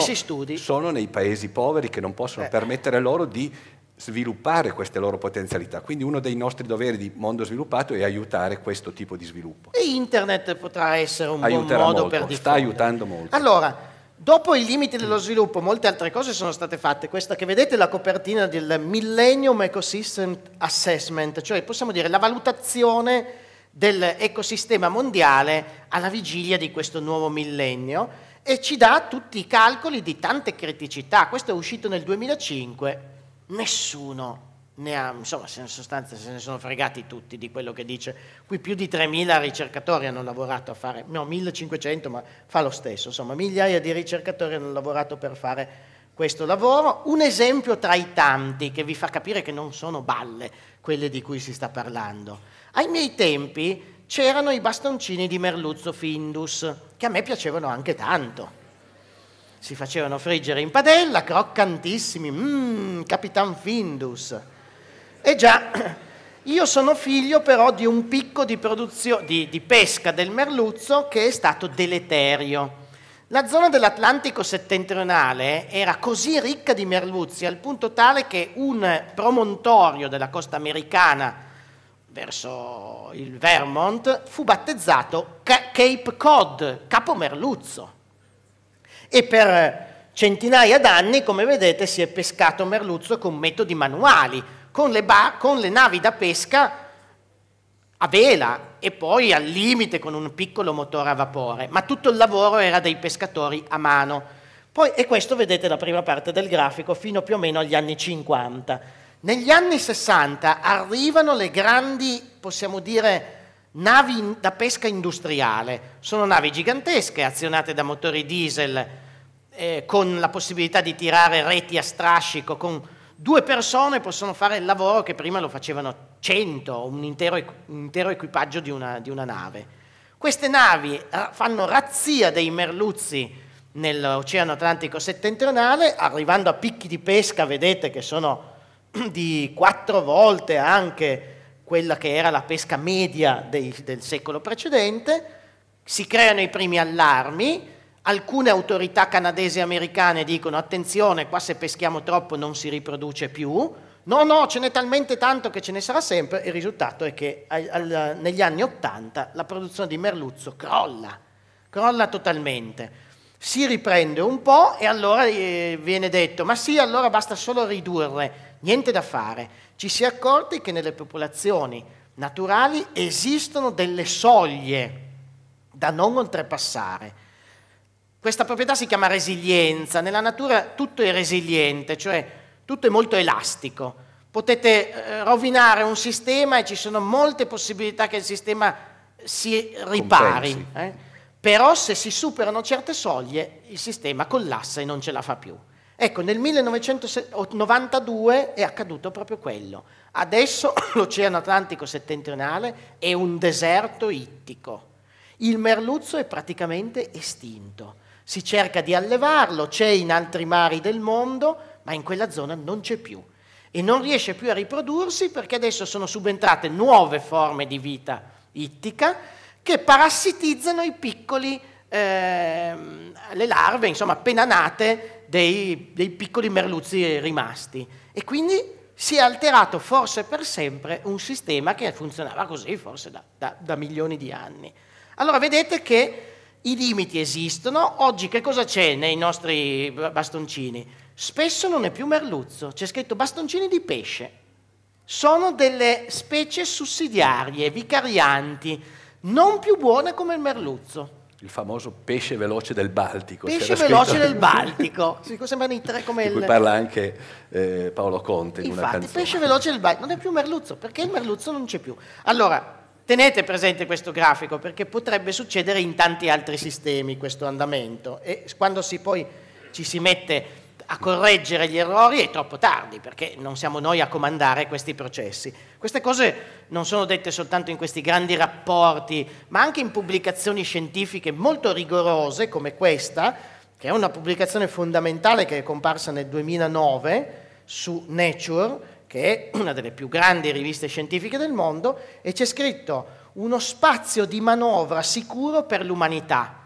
sono, nei paesi poveri che non possono eh. permettere loro di sviluppare queste loro potenzialità. Quindi uno dei nostri doveri di mondo sviluppato è aiutare questo tipo di sviluppo. E internet potrà essere un Aiuterà buon modo molto, per diffondere. Sta aiutando molto. Allora, dopo i limiti dello sviluppo, molte altre cose sono state fatte. Questa che vedete è la copertina del Millennium Ecosystem Assessment, cioè possiamo dire la valutazione dell'ecosistema mondiale alla vigilia di questo nuovo millennio e ci dà tutti i calcoli di tante criticità. Questo è uscito nel 2005 nessuno ne ha, insomma, in sostanza se ne sono fregati tutti di quello che dice. Qui più di 3.000 ricercatori hanno lavorato a fare, no, 1.500, ma fa lo stesso, insomma, migliaia di ricercatori hanno lavorato per fare questo lavoro. Un esempio tra i tanti che vi fa capire che non sono balle quelle di cui si sta parlando. Ai miei tempi c'erano i bastoncini di Merluzzo Findus, che a me piacevano anche tanto si facevano friggere in padella, croccantissimi, mmm, Capitan Findus. E già, io sono figlio però di un picco di, di, di pesca del merluzzo che è stato deleterio. La zona dell'Atlantico settentrionale era così ricca di merluzzi al punto tale che un promontorio della costa americana verso il Vermont fu battezzato Cape Cod, Capo Merluzzo e per centinaia d'anni, come vedete, si è pescato merluzzo con metodi manuali, con le, con le navi da pesca a vela e poi al limite con un piccolo motore a vapore, ma tutto il lavoro era dei pescatori a mano. Poi, e questo vedete la prima parte del grafico, fino più o meno agli anni 50. Negli anni 60 arrivano le grandi, possiamo dire, navi da pesca industriale, sono navi gigantesche azionate da motori diesel eh, con la possibilità di tirare reti a strascico, con due persone possono fare il lavoro che prima lo facevano 100, un un intero equipaggio di una, di una nave. Queste navi fanno razzia dei merluzzi nell'Oceano Atlantico settentrionale, arrivando a picchi di pesca, vedete che sono di quattro volte anche quella che era la pesca media dei, del secolo precedente, si creano i primi allarmi, alcune autorità canadesi e americane dicono attenzione, qua se peschiamo troppo non si riproduce più, no, no, ce n'è talmente tanto che ce ne sarà sempre, il risultato è che al, al, negli anni 80 la produzione di merluzzo crolla, crolla totalmente. Si riprende un po' e allora eh, viene detto, ma sì, allora basta solo ridurre niente da fare, ci si è accorti che nelle popolazioni naturali esistono delle soglie da non oltrepassare. Questa proprietà si chiama resilienza, nella natura tutto è resiliente, cioè tutto è molto elastico. Potete eh, rovinare un sistema e ci sono molte possibilità che il sistema si ripari, eh? però se si superano certe soglie il sistema collassa e non ce la fa più. Ecco, nel 1992 è accaduto proprio quello. Adesso l'Oceano Atlantico settentrionale è un deserto ittico. Il merluzzo è praticamente estinto. Si cerca di allevarlo, c'è in altri mari del mondo, ma in quella zona non c'è più. E non riesce più a riprodursi perché adesso sono subentrate nuove forme di vita ittica che parassitizzano i piccoli, eh, le larve, insomma, appena nate dei, dei piccoli merluzzi rimasti. E quindi si è alterato forse per sempre un sistema che funzionava così forse da, da, da milioni di anni. Allora vedete che i limiti esistono, oggi che cosa c'è nei nostri bastoncini? Spesso non è più merluzzo, c'è scritto bastoncini di pesce. Sono delle specie sussidiarie, vicarianti, non più buone come il merluzzo il famoso pesce veloce del Baltico. Pesce veloce del Baltico, sembrano i tre come di il... parla anche eh, Paolo Conte Infatti, in una canzone. pesce veloce del Baltico, non è più Merluzzo, perché il Merluzzo non c'è più. Allora, tenete presente questo grafico, perché potrebbe succedere in tanti altri sistemi questo andamento e quando si poi ci si mette a correggere gli errori è troppo tardi perché non siamo noi a comandare questi processi. Queste cose non sono dette soltanto in questi grandi rapporti, ma anche in pubblicazioni scientifiche molto rigorose come questa, che è una pubblicazione fondamentale che è comparsa nel 2009 su Nature, che è una delle più grandi riviste scientifiche del mondo, e c'è scritto uno spazio di manovra sicuro per l'umanità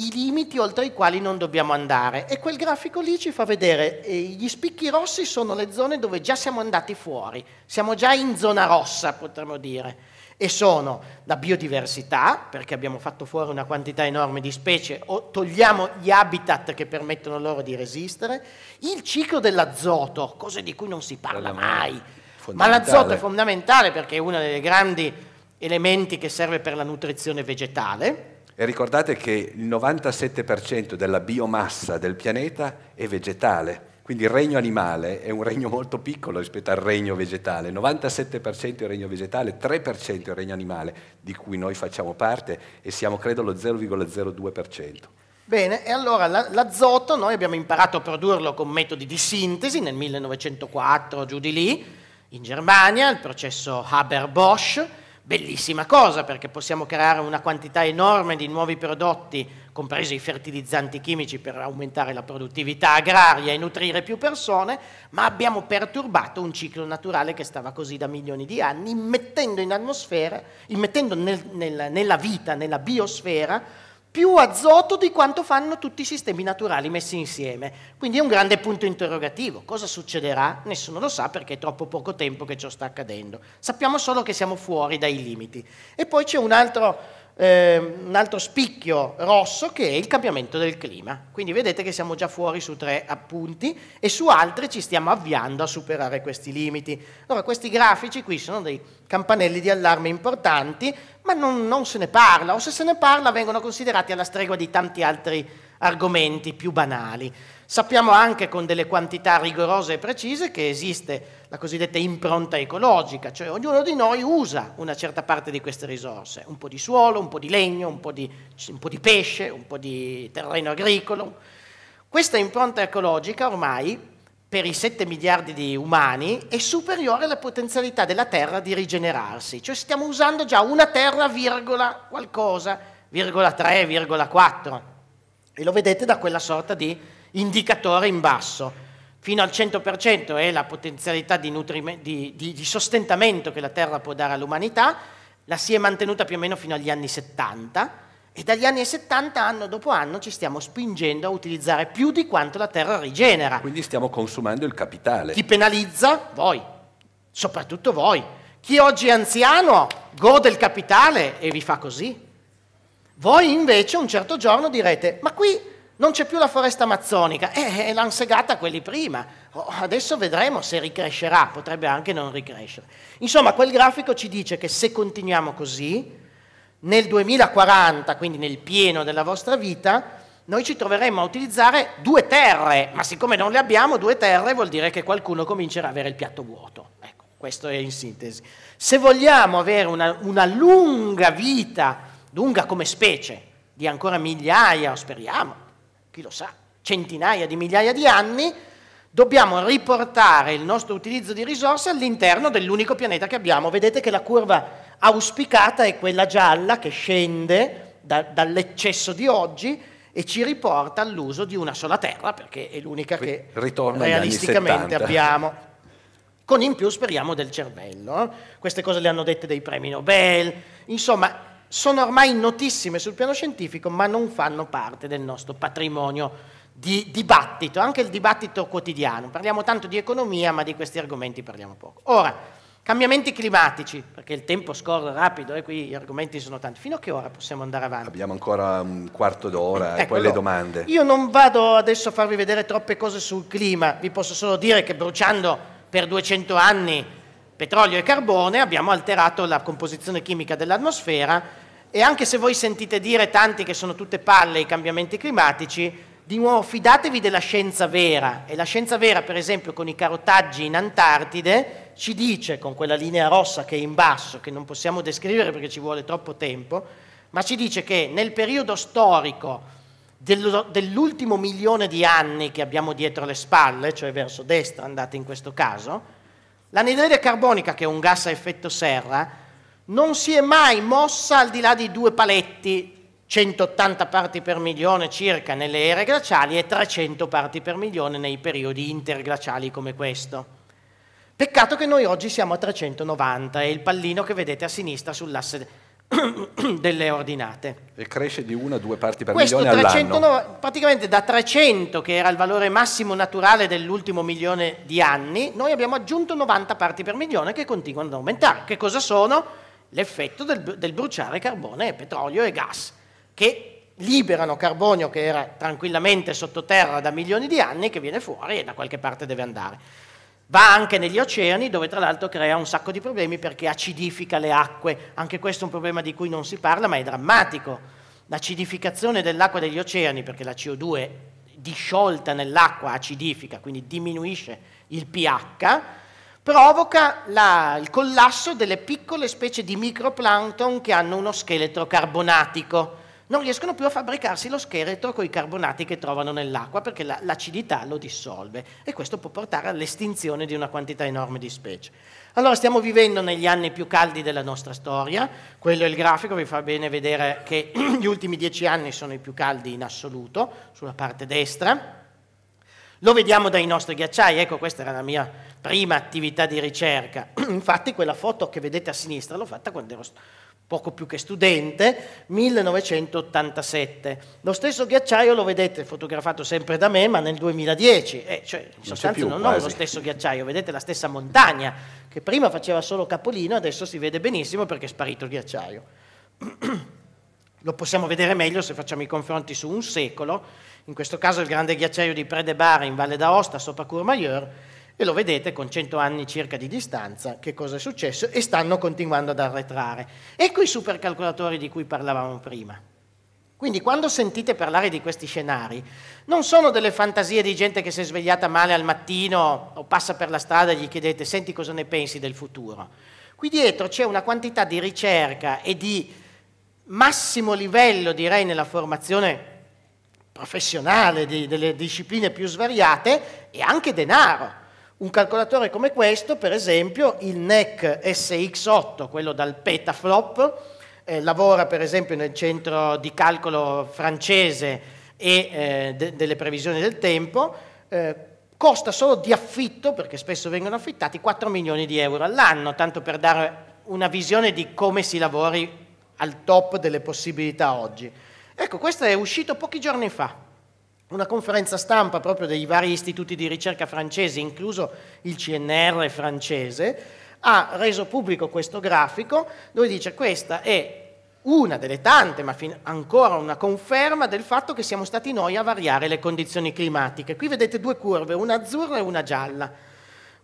i limiti oltre i quali non dobbiamo andare e quel grafico lì ci fa vedere eh, gli spicchi rossi sono le zone dove già siamo andati fuori, siamo già in zona rossa potremmo dire e sono la biodiversità perché abbiamo fatto fuori una quantità enorme di specie o togliamo gli habitat che permettono loro di resistere, il ciclo dell'azoto, cose di cui non si parla mai, ma l'azoto è fondamentale perché è uno dei grandi elementi che serve per la nutrizione vegetale e ricordate che il 97% della biomassa del pianeta è vegetale, quindi il regno animale è un regno molto piccolo rispetto al regno vegetale, 97% è il regno vegetale, 3% è il regno animale, di cui noi facciamo parte e siamo credo lo 0,02%. Bene, e allora l'azoto noi abbiamo imparato a produrlo con metodi di sintesi nel 1904, giù di lì, in Germania, il processo Haber-Bosch, Bellissima cosa perché possiamo creare una quantità enorme di nuovi prodotti, compresi i fertilizzanti chimici per aumentare la produttività agraria e nutrire più persone, ma abbiamo perturbato un ciclo naturale che stava così da milioni di anni, immettendo in atmosfera, immettendo nel, nel, nella vita, nella biosfera, più azoto di quanto fanno tutti i sistemi naturali messi insieme. Quindi è un grande punto interrogativo. Cosa succederà? Nessuno lo sa perché è troppo poco tempo che ciò sta accadendo. Sappiamo solo che siamo fuori dai limiti. E poi c'è un altro eh, un altro spicchio rosso che è il cambiamento del clima. Quindi vedete che siamo già fuori su tre appunti e su altri ci stiamo avviando a superare questi limiti. Allora questi grafici qui sono dei campanelli di allarme importanti, ma non, non se ne parla o se se ne parla vengono considerati alla stregua di tanti altri argomenti più banali. Sappiamo anche con delle quantità rigorose e precise che esiste la cosiddetta impronta ecologica, cioè ognuno di noi usa una certa parte di queste risorse, un po' di suolo, un po' di legno, un po' di, un po di pesce, un po' di terreno agricolo. Questa impronta ecologica ormai, per i 7 miliardi di umani, è superiore alla potenzialità della Terra di rigenerarsi, cioè stiamo usando già una Terra virgola qualcosa, virgola 3, virgola 4 e lo vedete da quella sorta di indicatore in basso. Fino al 100% è la potenzialità di, di, di, di sostentamento che la Terra può dare all'umanità, la si è mantenuta più o meno fino agli anni 70 e dagli anni 70 anno dopo anno ci stiamo spingendo a utilizzare più di quanto la Terra rigenera. Quindi stiamo consumando il capitale. Chi penalizza? Voi, soprattutto voi. Chi oggi è anziano gode il capitale e vi fa così. Voi invece un certo giorno direte, ma qui non c'è più la foresta amazzonica, eh, eh, eh, l'hanno segata quelli prima, oh, adesso vedremo se ricrescerà, potrebbe anche non ricrescere. Insomma, quel grafico ci dice che se continuiamo così, nel 2040, quindi nel pieno della vostra vita, noi ci troveremmo a utilizzare due terre, ma siccome non le abbiamo, due terre vuol dire che qualcuno comincerà a avere il piatto vuoto. Ecco, questo è in sintesi. Se vogliamo avere una, una lunga vita, lunga come specie, di ancora migliaia, speriamo, chi lo sa, centinaia di migliaia di anni, dobbiamo riportare il nostro utilizzo di risorse all'interno dell'unico pianeta che abbiamo. Vedete che la curva auspicata è quella gialla che scende da, dall'eccesso di oggi e ci riporta all'uso di una sola terra, perché è l'unica che realisticamente abbiamo. Con in più speriamo del cervello. Eh. Queste cose le hanno dette dei premi Nobel. Insomma, sono ormai notissime sul piano scientifico, ma non fanno parte del nostro patrimonio di dibattito, anche il dibattito quotidiano. Parliamo tanto di economia, ma di questi argomenti parliamo poco. Ora, cambiamenti climatici, perché il tempo scorre rapido e qui gli argomenti sono tanti. Fino a che ora possiamo andare avanti? Abbiamo ancora un quarto d'ora eh, ecco, e poi le domande. Io non vado adesso a farvi vedere troppe cose sul clima, vi posso solo dire che bruciando per 200 anni petrolio e carbone, abbiamo alterato la composizione chimica dell'atmosfera e anche se voi sentite dire tanti che sono tutte palle i cambiamenti climatici, di nuovo fidatevi della scienza vera e la scienza vera per esempio con i carotaggi in Antartide ci dice con quella linea rossa che è in basso che non possiamo descrivere perché ci vuole troppo tempo ma ci dice che nel periodo storico dell'ultimo milione di anni che abbiamo dietro le spalle cioè verso destra andate in questo caso L'anidride carbonica, che è un gas a effetto serra, non si è mai mossa al di là di due paletti, 180 parti per milione circa nelle ere glaciali e 300 parti per milione nei periodi interglaciali come questo. Peccato che noi oggi siamo a 390 è il pallino che vedete a sinistra sull'asse delle ordinate. E cresce di 1 due parti per Questo milione 309, all'anno. Praticamente da 300, che era il valore massimo naturale dell'ultimo milione di anni, noi abbiamo aggiunto 90 parti per milione che continuano ad aumentare. Che cosa sono? L'effetto del, del bruciare carbone, petrolio e gas, che liberano carbonio che era tranquillamente sottoterra da milioni di anni, che viene fuori e da qualche parte deve andare. Va anche negli oceani dove tra l'altro crea un sacco di problemi perché acidifica le acque, anche questo è un problema di cui non si parla ma è drammatico. L'acidificazione dell'acqua degli oceani, perché la CO2 disciolta nell'acqua acidifica, quindi diminuisce il pH, provoca la, il collasso delle piccole specie di microplancton che hanno uno scheletro carbonatico non riescono più a fabbricarsi lo scheletro con i carbonati che trovano nell'acqua perché l'acidità lo dissolve e questo può portare all'estinzione di una quantità enorme di specie. Allora stiamo vivendo negli anni più caldi della nostra storia, quello è il grafico, vi fa bene vedere che gli ultimi dieci anni sono i più caldi in assoluto, sulla parte destra. Lo vediamo dai nostri ghiacciai, ecco questa era la mia prima attività di ricerca, infatti quella foto che vedete a sinistra l'ho fatta quando ero poco più che studente, 1987. Lo stesso ghiacciaio lo vedete fotografato sempre da me, ma nel 2010, eh, cioè in non sostanza più, non quasi. ho lo stesso ghiacciaio, vedete la stessa montagna che prima faceva solo capolino, adesso si vede benissimo perché è sparito il ghiacciaio. lo possiamo vedere meglio se facciamo i confronti su un secolo, in questo caso il grande ghiacciaio di Pre de Bar in Valle d'Aosta, sopra Courmayeur, e lo vedete con 100 anni circa di distanza che cosa è successo e stanno continuando ad arretrare. Ecco i supercalcolatori di cui parlavamo prima. Quindi quando sentite parlare di questi scenari, non sono delle fantasie di gente che si è svegliata male al mattino o passa per la strada e gli chiedete senti cosa ne pensi del futuro. Qui dietro c'è una quantità di ricerca e di massimo livello, direi, nella formazione professionale di, delle discipline più svariate e anche denaro. Un calcolatore come questo, per esempio, il NEC SX8, quello dal petaflop, eh, lavora per esempio nel centro di calcolo francese e eh, de delle previsioni del tempo, eh, costa solo di affitto, perché spesso vengono affittati, 4 milioni di euro all'anno, tanto per dare una visione di come si lavori al top delle possibilità oggi. Ecco, questo è uscito pochi giorni fa, una conferenza stampa proprio dei vari istituti di ricerca francesi, incluso il CNR francese, ha reso pubblico questo grafico dove dice questa è una delle tante, ma ancora una conferma del fatto che siamo stati noi a variare le condizioni climatiche. Qui vedete due curve, una azzurra e una gialla.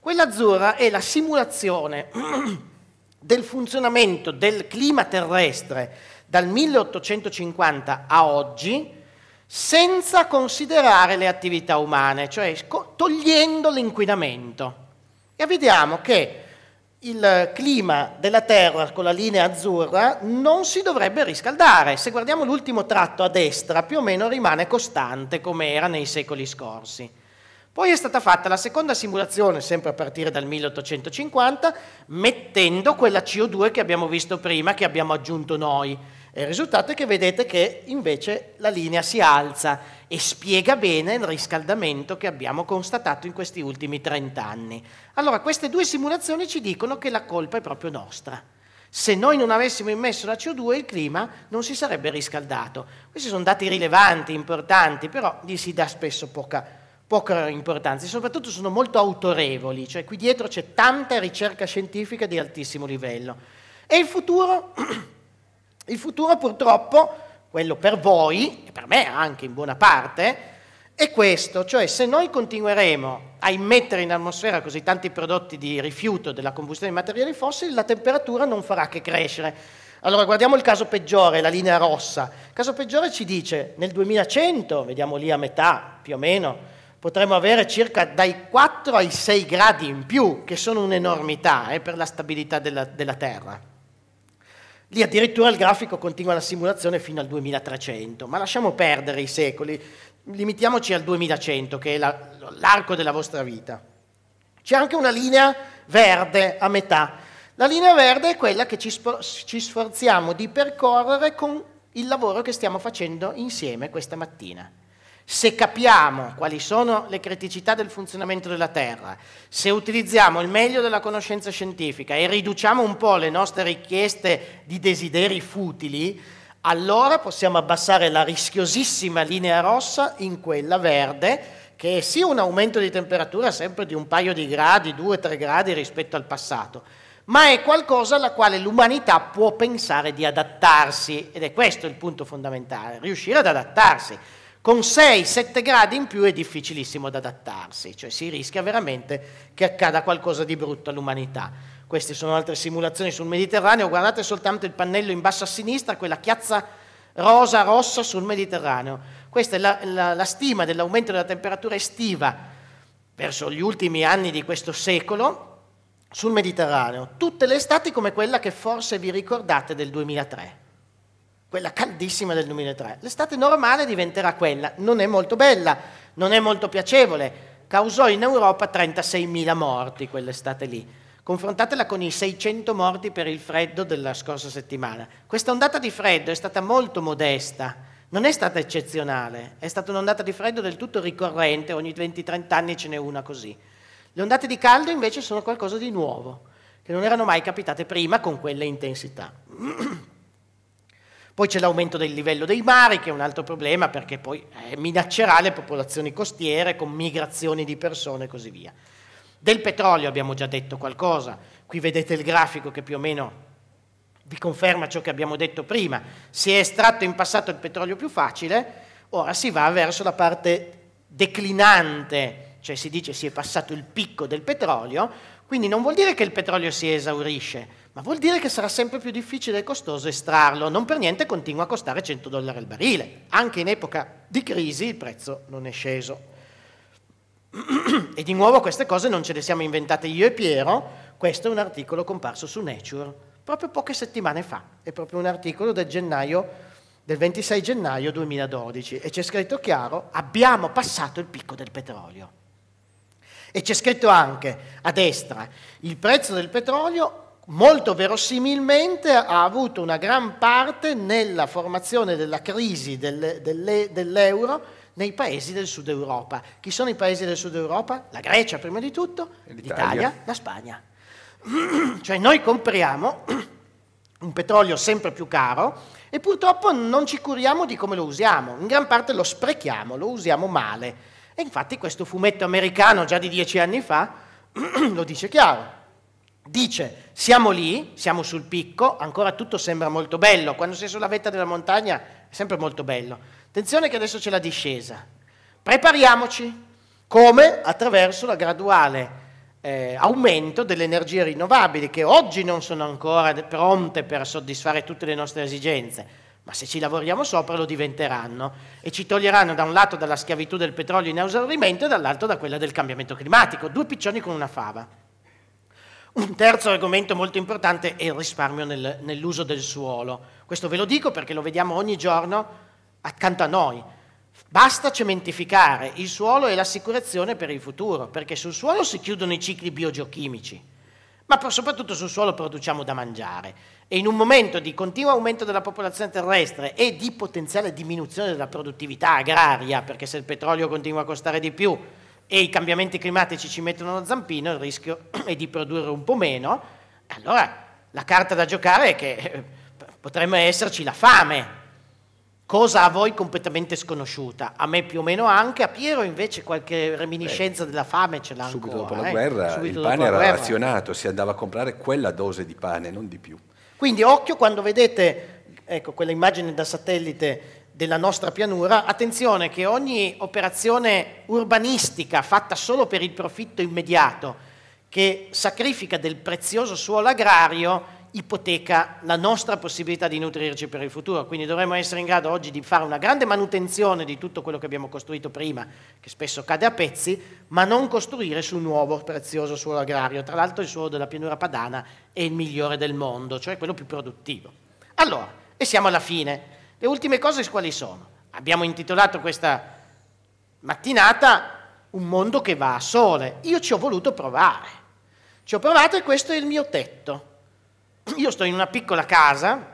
Quella azzurra è la simulazione del funzionamento del clima terrestre dal 1850 a oggi, senza considerare le attività umane, cioè togliendo l'inquinamento. E vediamo che il clima della Terra con la linea azzurra non si dovrebbe riscaldare. Se guardiamo l'ultimo tratto a destra, più o meno rimane costante come era nei secoli scorsi. Poi è stata fatta la seconda simulazione, sempre a partire dal 1850, mettendo quella CO2 che abbiamo visto prima, che abbiamo aggiunto noi. E il risultato è che vedete che invece la linea si alza e spiega bene il riscaldamento che abbiamo constatato in questi ultimi 30 anni. Allora queste due simulazioni ci dicono che la colpa è proprio nostra. Se noi non avessimo immesso la CO2 il clima non si sarebbe riscaldato. Questi sono dati rilevanti, importanti, però gli si dà spesso poca, poca importanza e soprattutto sono molto autorevoli, cioè qui dietro c'è tanta ricerca scientifica di altissimo livello. E il futuro? Il futuro purtroppo, quello per voi, e per me anche in buona parte, è questo, cioè se noi continueremo a immettere in atmosfera così tanti prodotti di rifiuto della combustione di materiali fossili, la temperatura non farà che crescere. Allora guardiamo il caso peggiore, la linea rossa. Il caso peggiore ci dice nel 2100, vediamo lì a metà più o meno, potremmo avere circa dai 4 ai 6 gradi in più, che sono un'enormità eh, per la stabilità della, della Terra. Lì addirittura il grafico continua la simulazione fino al 2300, ma lasciamo perdere i secoli, limitiamoci al 2100, che è l'arco della vostra vita. C'è anche una linea verde a metà. La linea verde è quella che ci sforziamo di percorrere con il lavoro che stiamo facendo insieme questa mattina. Se capiamo quali sono le criticità del funzionamento della Terra, se utilizziamo il meglio della conoscenza scientifica e riduciamo un po' le nostre richieste di desideri futili, allora possiamo abbassare la rischiosissima linea rossa in quella verde, che è sì un aumento di temperatura sempre di un paio di gradi, due o tre gradi rispetto al passato, ma è qualcosa alla quale l'umanità può pensare di adattarsi, ed è questo il punto fondamentale, riuscire ad adattarsi. Con 6-7 gradi in più è difficilissimo ad adattarsi, cioè si rischia veramente che accada qualcosa di brutto all'umanità. Queste sono altre simulazioni sul Mediterraneo, guardate soltanto il pannello in basso a sinistra, quella chiazza rosa rossa sul Mediterraneo. Questa è la, la, la stima dell'aumento della temperatura estiva verso gli ultimi anni di questo secolo sul Mediterraneo, tutte le estati come quella che forse vi ricordate del 2003 quella caldissima del 2003. L'estate normale diventerà quella, non è molto bella, non è molto piacevole, causò in Europa 36.000 morti quell'estate lì. Confrontatela con i 600 morti per il freddo della scorsa settimana. Questa ondata di freddo è stata molto modesta, non è stata eccezionale, è stata un'ondata di freddo del tutto ricorrente, ogni 20-30 anni ce n'è una così. Le ondate di caldo invece sono qualcosa di nuovo, che non erano mai capitate prima con quelle intensità. Poi c'è l'aumento del livello dei mari, che è un altro problema perché poi minaccerà le popolazioni costiere con migrazioni di persone e così via. Del petrolio abbiamo già detto qualcosa, qui vedete il grafico che più o meno vi conferma ciò che abbiamo detto prima, si è estratto in passato il petrolio più facile, ora si va verso la parte declinante, cioè si dice si è passato il picco del petrolio, quindi non vuol dire che il petrolio si esaurisce, ma vuol dire che sarà sempre più difficile e costoso estrarlo, non per niente continua a costare 100 dollari al barile, anche in epoca di crisi il prezzo non è sceso. E di nuovo queste cose non ce le siamo inventate io e Piero, questo è un articolo comparso su Nature proprio poche settimane fa, è proprio un articolo del, gennaio, del 26 gennaio 2012 e c'è scritto chiaro abbiamo passato il picco del petrolio. E c'è scritto anche a destra, il prezzo del petrolio molto verosimilmente ha avuto una gran parte nella formazione della crisi dell'euro nei paesi del sud Europa. Chi sono i paesi del sud Europa? La Grecia prima di tutto, l'Italia, la Spagna. cioè noi compriamo un petrolio sempre più caro e purtroppo non ci curiamo di come lo usiamo, in gran parte lo sprechiamo, lo usiamo male. E infatti questo fumetto americano già di dieci anni fa lo dice chiaro dice siamo lì, siamo sul picco, ancora tutto sembra molto bello, quando sei sulla vetta della montagna è sempre molto bello. Attenzione che adesso c'è la discesa. Prepariamoci come attraverso la graduale eh, aumento delle energie rinnovabili che oggi non sono ancora pronte per soddisfare tutte le nostre esigenze, ma se ci lavoriamo sopra lo diventeranno e ci toglieranno da un lato dalla schiavitù del petrolio in esaurimento e dall'altro da quella del cambiamento climatico, due piccioni con una fava. Un terzo argomento molto importante è il risparmio nel, nell'uso del suolo. Questo ve lo dico perché lo vediamo ogni giorno accanto a noi. Basta cementificare il suolo e l'assicurazione per il futuro, perché sul suolo si chiudono i cicli biogeochimici, ma soprattutto sul suolo produciamo da mangiare. E in un momento di continuo aumento della popolazione terrestre e di potenziale diminuzione della produttività agraria, perché se il petrolio continua a costare di più, e i cambiamenti climatici ci mettono lo zampino, il rischio è di produrre un po' meno, allora la carta da giocare è che eh, potrebbe esserci la fame, cosa a voi completamente sconosciuta, a me più o meno anche, a Piero invece qualche reminiscenza Beh, della fame ce l'ha subito ancora. Dopo la eh? guerra eh? il pane era razionato, si andava a comprare quella dose di pane, non di più. Quindi occhio quando vedete, ecco, quella immagine da satellite della nostra pianura, attenzione che ogni operazione urbanistica fatta solo per il profitto immediato, che sacrifica del prezioso suolo agrario, ipoteca la nostra possibilità di nutrirci per il futuro. Quindi dovremmo essere in grado oggi di fare una grande manutenzione di tutto quello che abbiamo costruito prima, che spesso cade a pezzi, ma non costruire su un nuovo prezioso suolo agrario. Tra l'altro il suolo della pianura padana è il migliore del mondo, cioè quello più produttivo. Allora, e siamo alla fine. Le ultime cose quali sono? Abbiamo intitolato questa mattinata Un mondo che va a sole. Io ci ho voluto provare. Ci ho provato e questo è il mio tetto. Io sto in una piccola casa,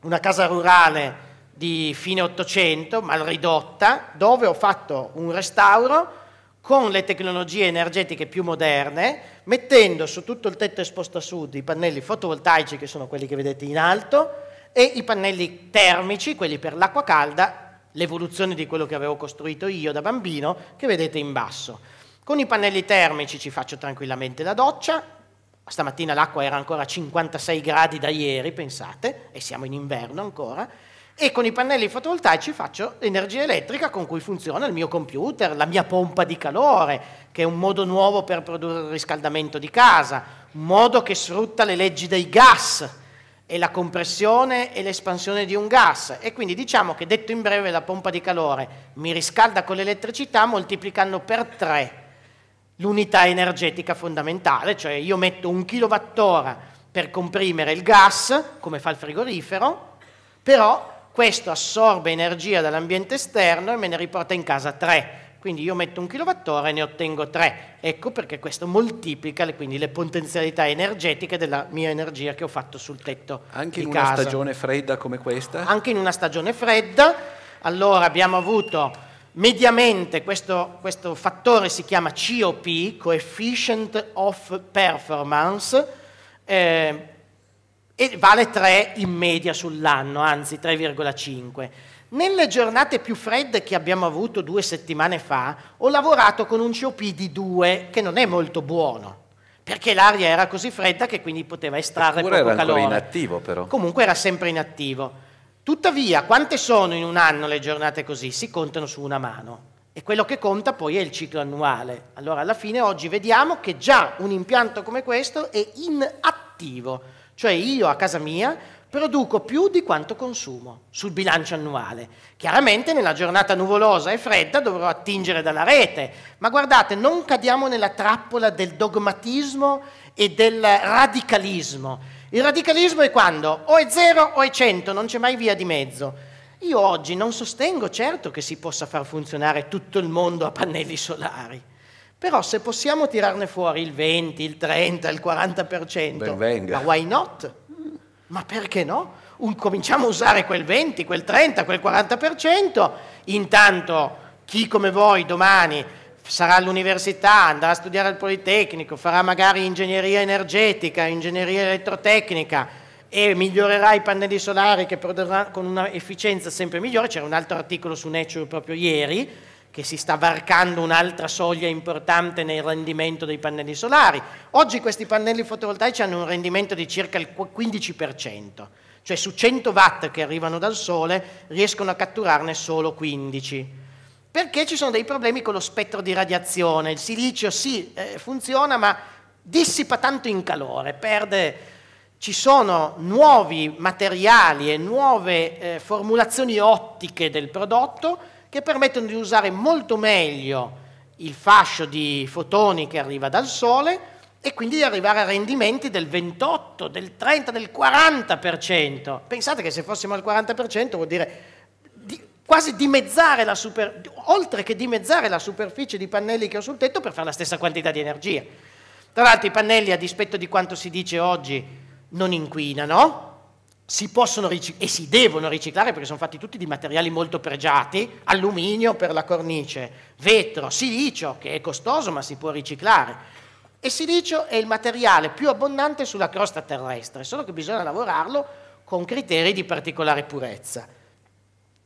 una casa rurale di fine 800, mal ridotta, dove ho fatto un restauro con le tecnologie energetiche più moderne, mettendo su tutto il tetto esposto a sud i pannelli fotovoltaici, che sono quelli che vedete in alto, e i pannelli termici, quelli per l'acqua calda, l'evoluzione di quello che avevo costruito io da bambino, che vedete in basso. Con i pannelli termici ci faccio tranquillamente la doccia, stamattina l'acqua era ancora a 56 gradi da ieri, pensate, e siamo in inverno ancora, e con i pannelli fotovoltaici faccio l'energia elettrica con cui funziona il mio computer, la mia pompa di calore, che è un modo nuovo per produrre il riscaldamento di casa, un modo che sfrutta le leggi dei gas, è la compressione e l'espansione di un gas e quindi diciamo che detto in breve la pompa di calore mi riscalda con l'elettricità moltiplicando per 3 l'unità energetica fondamentale, cioè io metto un kilowattora per comprimere il gas, come fa il frigorifero, però questo assorbe energia dall'ambiente esterno e me ne riporta in casa 3, quindi io metto un kilowattora e ne ottengo 3. Ecco perché questo moltiplica le, quindi, le potenzialità energetiche della mia energia che ho fatto sul tetto. Anche in una stagione fredda come questa? Anche in una stagione fredda. Allora abbiamo avuto mediamente questo, questo fattore si chiama COP, Coefficient of Performance, eh, e vale 3 in media sull'anno, anzi 3,5. Nelle giornate più fredde che abbiamo avuto due settimane fa, ho lavorato con un COP di 2, che non è molto buono, perché l'aria era così fredda che quindi poteva estrarre Eppure poco era calore. era inattivo però. Comunque era sempre inattivo. Tuttavia, quante sono in un anno le giornate così? Si contano su una mano. E quello che conta poi è il ciclo annuale. Allora, alla fine oggi vediamo che già un impianto come questo è inattivo. Cioè io a casa mia produco più di quanto consumo sul bilancio annuale. Chiaramente nella giornata nuvolosa e fredda dovrò attingere dalla rete, ma guardate, non cadiamo nella trappola del dogmatismo e del radicalismo. Il radicalismo è quando o è zero o è cento, non c'è mai via di mezzo. Io oggi non sostengo certo che si possa far funzionare tutto il mondo a pannelli solari, però se possiamo tirarne fuori il 20, il 30, il 40%, ma why not? ma perché no? Un, cominciamo a usare quel 20, quel 30, quel 40%, intanto chi come voi domani sarà all'università, andrà a studiare al Politecnico, farà magari ingegneria energetica, ingegneria elettrotecnica e migliorerà i pannelli solari che produrrà con una efficienza sempre migliore, c'era un altro articolo su Nature proprio ieri, che si sta varcando un'altra soglia importante nel rendimento dei pannelli solari. Oggi questi pannelli fotovoltaici hanno un rendimento di circa il 15%, cioè su 100 watt che arrivano dal sole riescono a catturarne solo 15. Perché ci sono dei problemi con lo spettro di radiazione, il silicio sì eh, funziona ma dissipa tanto in calore, perde ci sono nuovi materiali e nuove eh, formulazioni ottiche del prodotto che permettono di usare molto meglio il fascio di fotoni che arriva dal Sole e quindi di arrivare a rendimenti del 28, del 30, del 40%. Pensate che se fossimo al 40% vuol dire di, quasi dimezzare la super, oltre che dimezzare la superficie di pannelli che ho sul tetto per fare la stessa quantità di energia. Tra l'altro i pannelli, a dispetto di quanto si dice oggi, non inquinano, si possono riciclare e si devono riciclare perché sono fatti tutti di materiali molto pregiati, alluminio per la cornice, vetro, silicio che è costoso ma si può riciclare. E silicio è il materiale più abbondante sulla crosta terrestre, solo che bisogna lavorarlo con criteri di particolare purezza.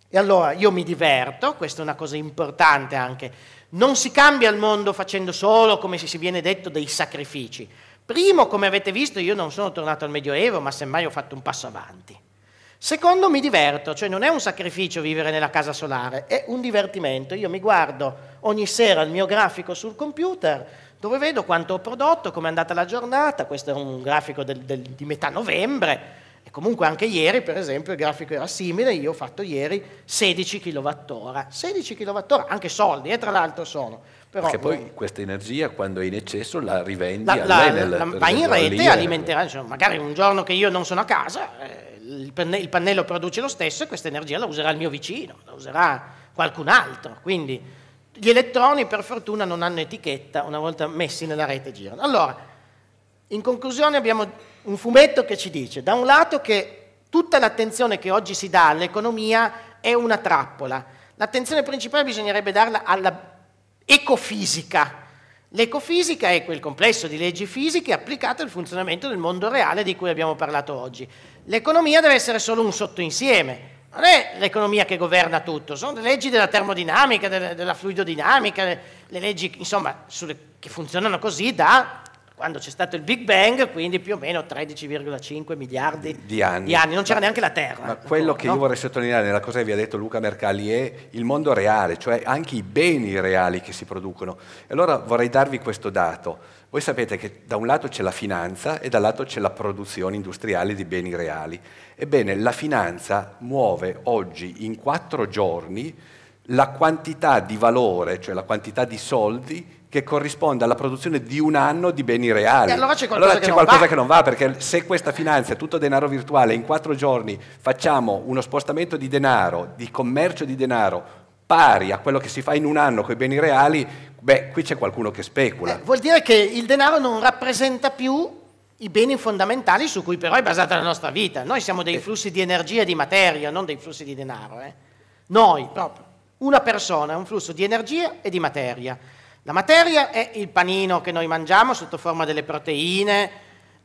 E allora io mi diverto, questa è una cosa importante anche, non si cambia il mondo facendo solo, come si viene detto, dei sacrifici, Primo, come avete visto, io non sono tornato al Medioevo, ma semmai ho fatto un passo avanti. Secondo, mi diverto, cioè non è un sacrificio vivere nella casa solare, è un divertimento. Io mi guardo ogni sera il mio grafico sul computer dove vedo quanto ho prodotto, com'è andata la giornata, questo è un grafico del, del, di metà novembre, e comunque anche ieri, per esempio, il grafico era simile, io ho fatto ieri 16 kWh, 16 kWh, anche soldi, eh, tra l'altro sono. Però Perché poi questa energia quando è in eccesso la rivendi la, all'Enel. La, la, ma in rete alimenterà, cioè, magari un giorno che io non sono a casa, eh, il, pannello, il, pannello produce lo stesso e questa energia la userà il mio vicino, la userà qualcun altro. Quindi gli elettroni per fortuna non hanno etichetta una volta messi nella rete girano. Allora, in conclusione abbiamo un fumetto che ci dice, da un lato che tutta l'attenzione che oggi si dà all'economia è una trappola, l'attenzione principale bisognerebbe darla alla Ecofisica. L'ecofisica è quel complesso di leggi fisiche applicate al funzionamento del mondo reale di cui abbiamo parlato oggi. L'economia deve essere solo un sottoinsieme, non è l'economia che governa tutto, sono le leggi della termodinamica, della fluidodinamica, le leggi insomma, sulle, che funzionano così da quando c'è stato il Big Bang, quindi più o meno 13,5 miliardi di anni. Di anni. Non c'era ma, neanche la Terra. Ma quello ecco, no? che io vorrei sottolineare nella cosa che vi ha detto Luca Mercalli è il mondo reale, cioè anche i beni reali che si producono. E allora vorrei darvi questo dato. Voi sapete che da un lato c'è la finanza e dall'altro c'è la produzione industriale di beni reali. Ebbene, la finanza muove oggi in quattro giorni la quantità di valore, cioè la quantità di soldi che corrisponde alla produzione di un anno di beni reali. E allora c'è qualcosa, allora c'è che, qualcosa non che, non va, perché se questa finanza è tutto denaro virtuale, in quattro giorni facciamo uno spostamento di denaro, di commercio di denaro pari a quello che si fa in un anno con i beni reali, beh, qui c'è qualcuno che specula. Eh, vuol dire che il denaro non rappresenta più i beni fondamentali su cui però è basata la nostra vita. Noi siamo dei eh. flussi di energia e di materia, non dei flussi di denaro. Eh. Noi proprio. Una persona è un flusso di energia e di materia. La materia è il panino che noi mangiamo sotto forma delle proteine,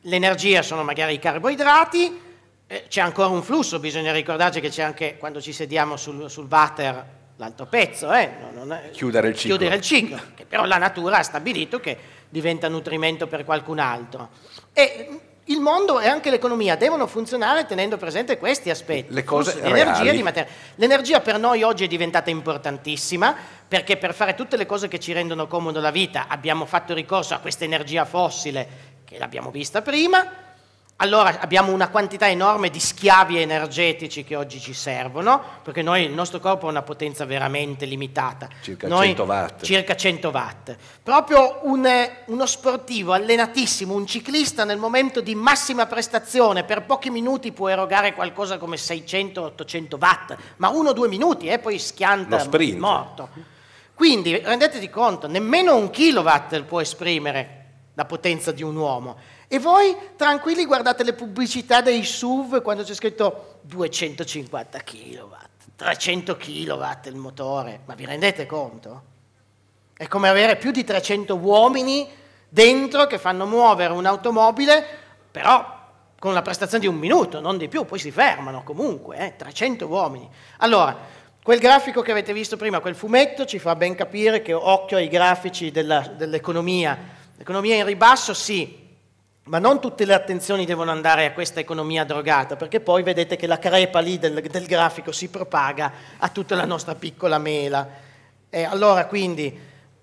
l'energia sono magari i carboidrati, eh, c'è ancora un flusso, bisogna ricordarci che c'è anche quando ci sediamo sul, sul water l'altro pezzo, eh, è, chiudere, il ciclo. chiudere il ciclo, che però la natura ha stabilito che diventa nutrimento per qualcun altro. E il mondo e anche l'economia devono funzionare tenendo presente questi aspetti. Le cose Flusso di reali. energia e di materia. L'energia per noi oggi è diventata importantissima perché per fare tutte le cose che ci rendono comodo la vita abbiamo fatto ricorso a questa energia fossile che l'abbiamo vista prima allora abbiamo una quantità enorme di schiavi energetici che oggi ci servono, perché noi, il nostro corpo ha una potenza veramente limitata. Circa noi, 100 watt. Circa 100 watt. Proprio un, uno sportivo allenatissimo, un ciclista nel momento di massima prestazione, per pochi minuti può erogare qualcosa come 600-800 watt, ma uno o due minuti e eh, poi schianta morto. Quindi rendetevi conto, nemmeno un kilowatt può esprimere la potenza di un uomo. E voi tranquilli guardate le pubblicità dei SUV quando c'è scritto 250 kW, 300 kW il motore, ma vi rendete conto? È come avere più di 300 uomini dentro che fanno muovere un'automobile, però con la prestazione di un minuto, non di più, poi si fermano comunque, eh, 300 uomini. Allora, quel grafico che avete visto prima, quel fumetto, ci fa ben capire che occhio ai grafici dell'economia. L'economia in ribasso sì, ma non tutte le attenzioni devono andare a questa economia drogata, perché poi vedete che la crepa lì del, del grafico si propaga a tutta la nostra piccola mela. E allora quindi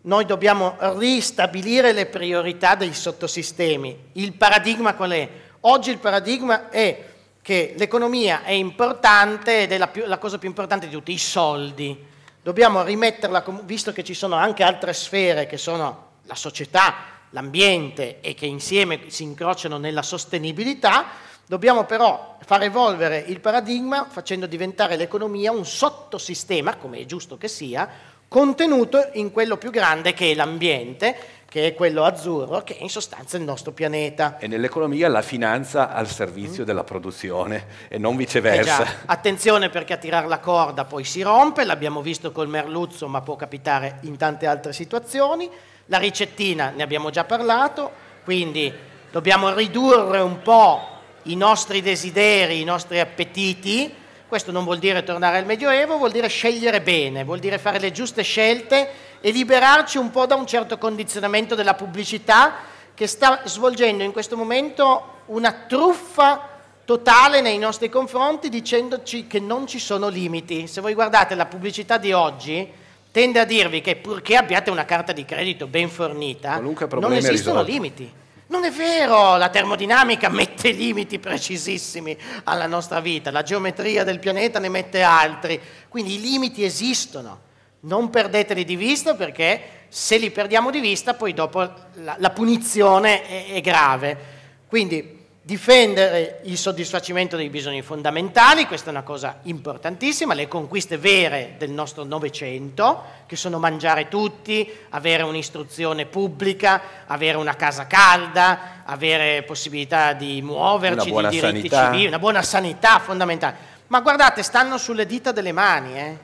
noi dobbiamo ristabilire le priorità dei sottosistemi. Il paradigma qual è? Oggi il paradigma è che l'economia è importante ed è la, più, la cosa più importante di tutti, i soldi. Dobbiamo rimetterla, visto che ci sono anche altre sfere che sono la società, l'ambiente e che insieme si incrociano nella sostenibilità, dobbiamo però far evolvere il paradigma facendo diventare l'economia un sottosistema, come è giusto che sia, contenuto in quello più grande che è l'ambiente, che è quello azzurro, che è in sostanza il nostro pianeta. E nell'economia la finanza al servizio mm. della produzione e non viceversa. Eh già, attenzione perché a tirare la corda poi si rompe, l'abbiamo visto col merluzzo ma può capitare in tante altre situazioni. La ricettina ne abbiamo già parlato, quindi dobbiamo ridurre un po' i nostri desideri, i nostri appetiti. Questo non vuol dire tornare al Medioevo, vuol dire scegliere bene, vuol dire fare le giuste scelte e liberarci un po' da un certo condizionamento della pubblicità che sta svolgendo in questo momento una truffa totale nei nostri confronti dicendoci che non ci sono limiti. Se voi guardate la pubblicità di oggi, tende a dirvi che purché abbiate una carta di credito ben fornita, non esistono limiti. Non è vero, la termodinamica mette limiti precisissimi alla nostra vita, la geometria del pianeta ne mette altri, quindi i limiti esistono, non perdeteli di vista perché se li perdiamo di vista poi dopo la, la punizione è, è grave. Quindi difendere il soddisfacimento dei bisogni fondamentali, questa è una cosa importantissima, le conquiste vere del nostro Novecento, che sono mangiare tutti, avere un'istruzione pubblica, avere una casa calda, avere possibilità di muoverci, di diritti sanità. civili, una buona sanità fondamentale. Ma guardate, stanno sulle dita delle mani, eh?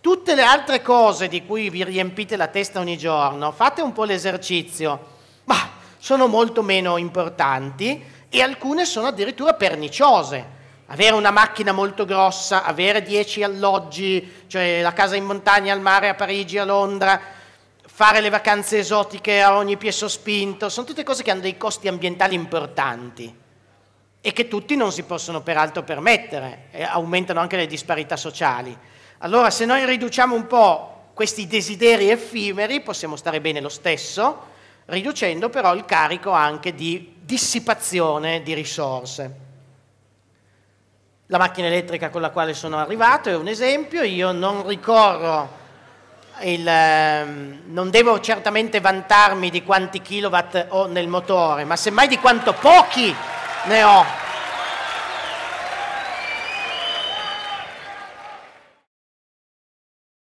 Tutte le altre cose di cui vi riempite la testa ogni giorno, fate un po' l'esercizio, ma sono molto meno importanti e alcune sono addirittura perniciose. Avere una macchina molto grossa, avere 10 alloggi, cioè la casa in montagna, al mare, a Parigi, a Londra, fare le vacanze esotiche a ogni piesso spinto, sono tutte cose che hanno dei costi ambientali importanti e che tutti non si possono peraltro permettere, e aumentano anche le disparità sociali. Allora se noi riduciamo un po' questi desideri effimeri possiamo stare bene lo stesso, riducendo però il carico anche di dissipazione di risorse. La macchina elettrica con la quale sono arrivato è un esempio, io non ricorro, il, ehm, non devo certamente vantarmi di quanti kilowatt ho nel motore, ma semmai di quanto pochi ne ho.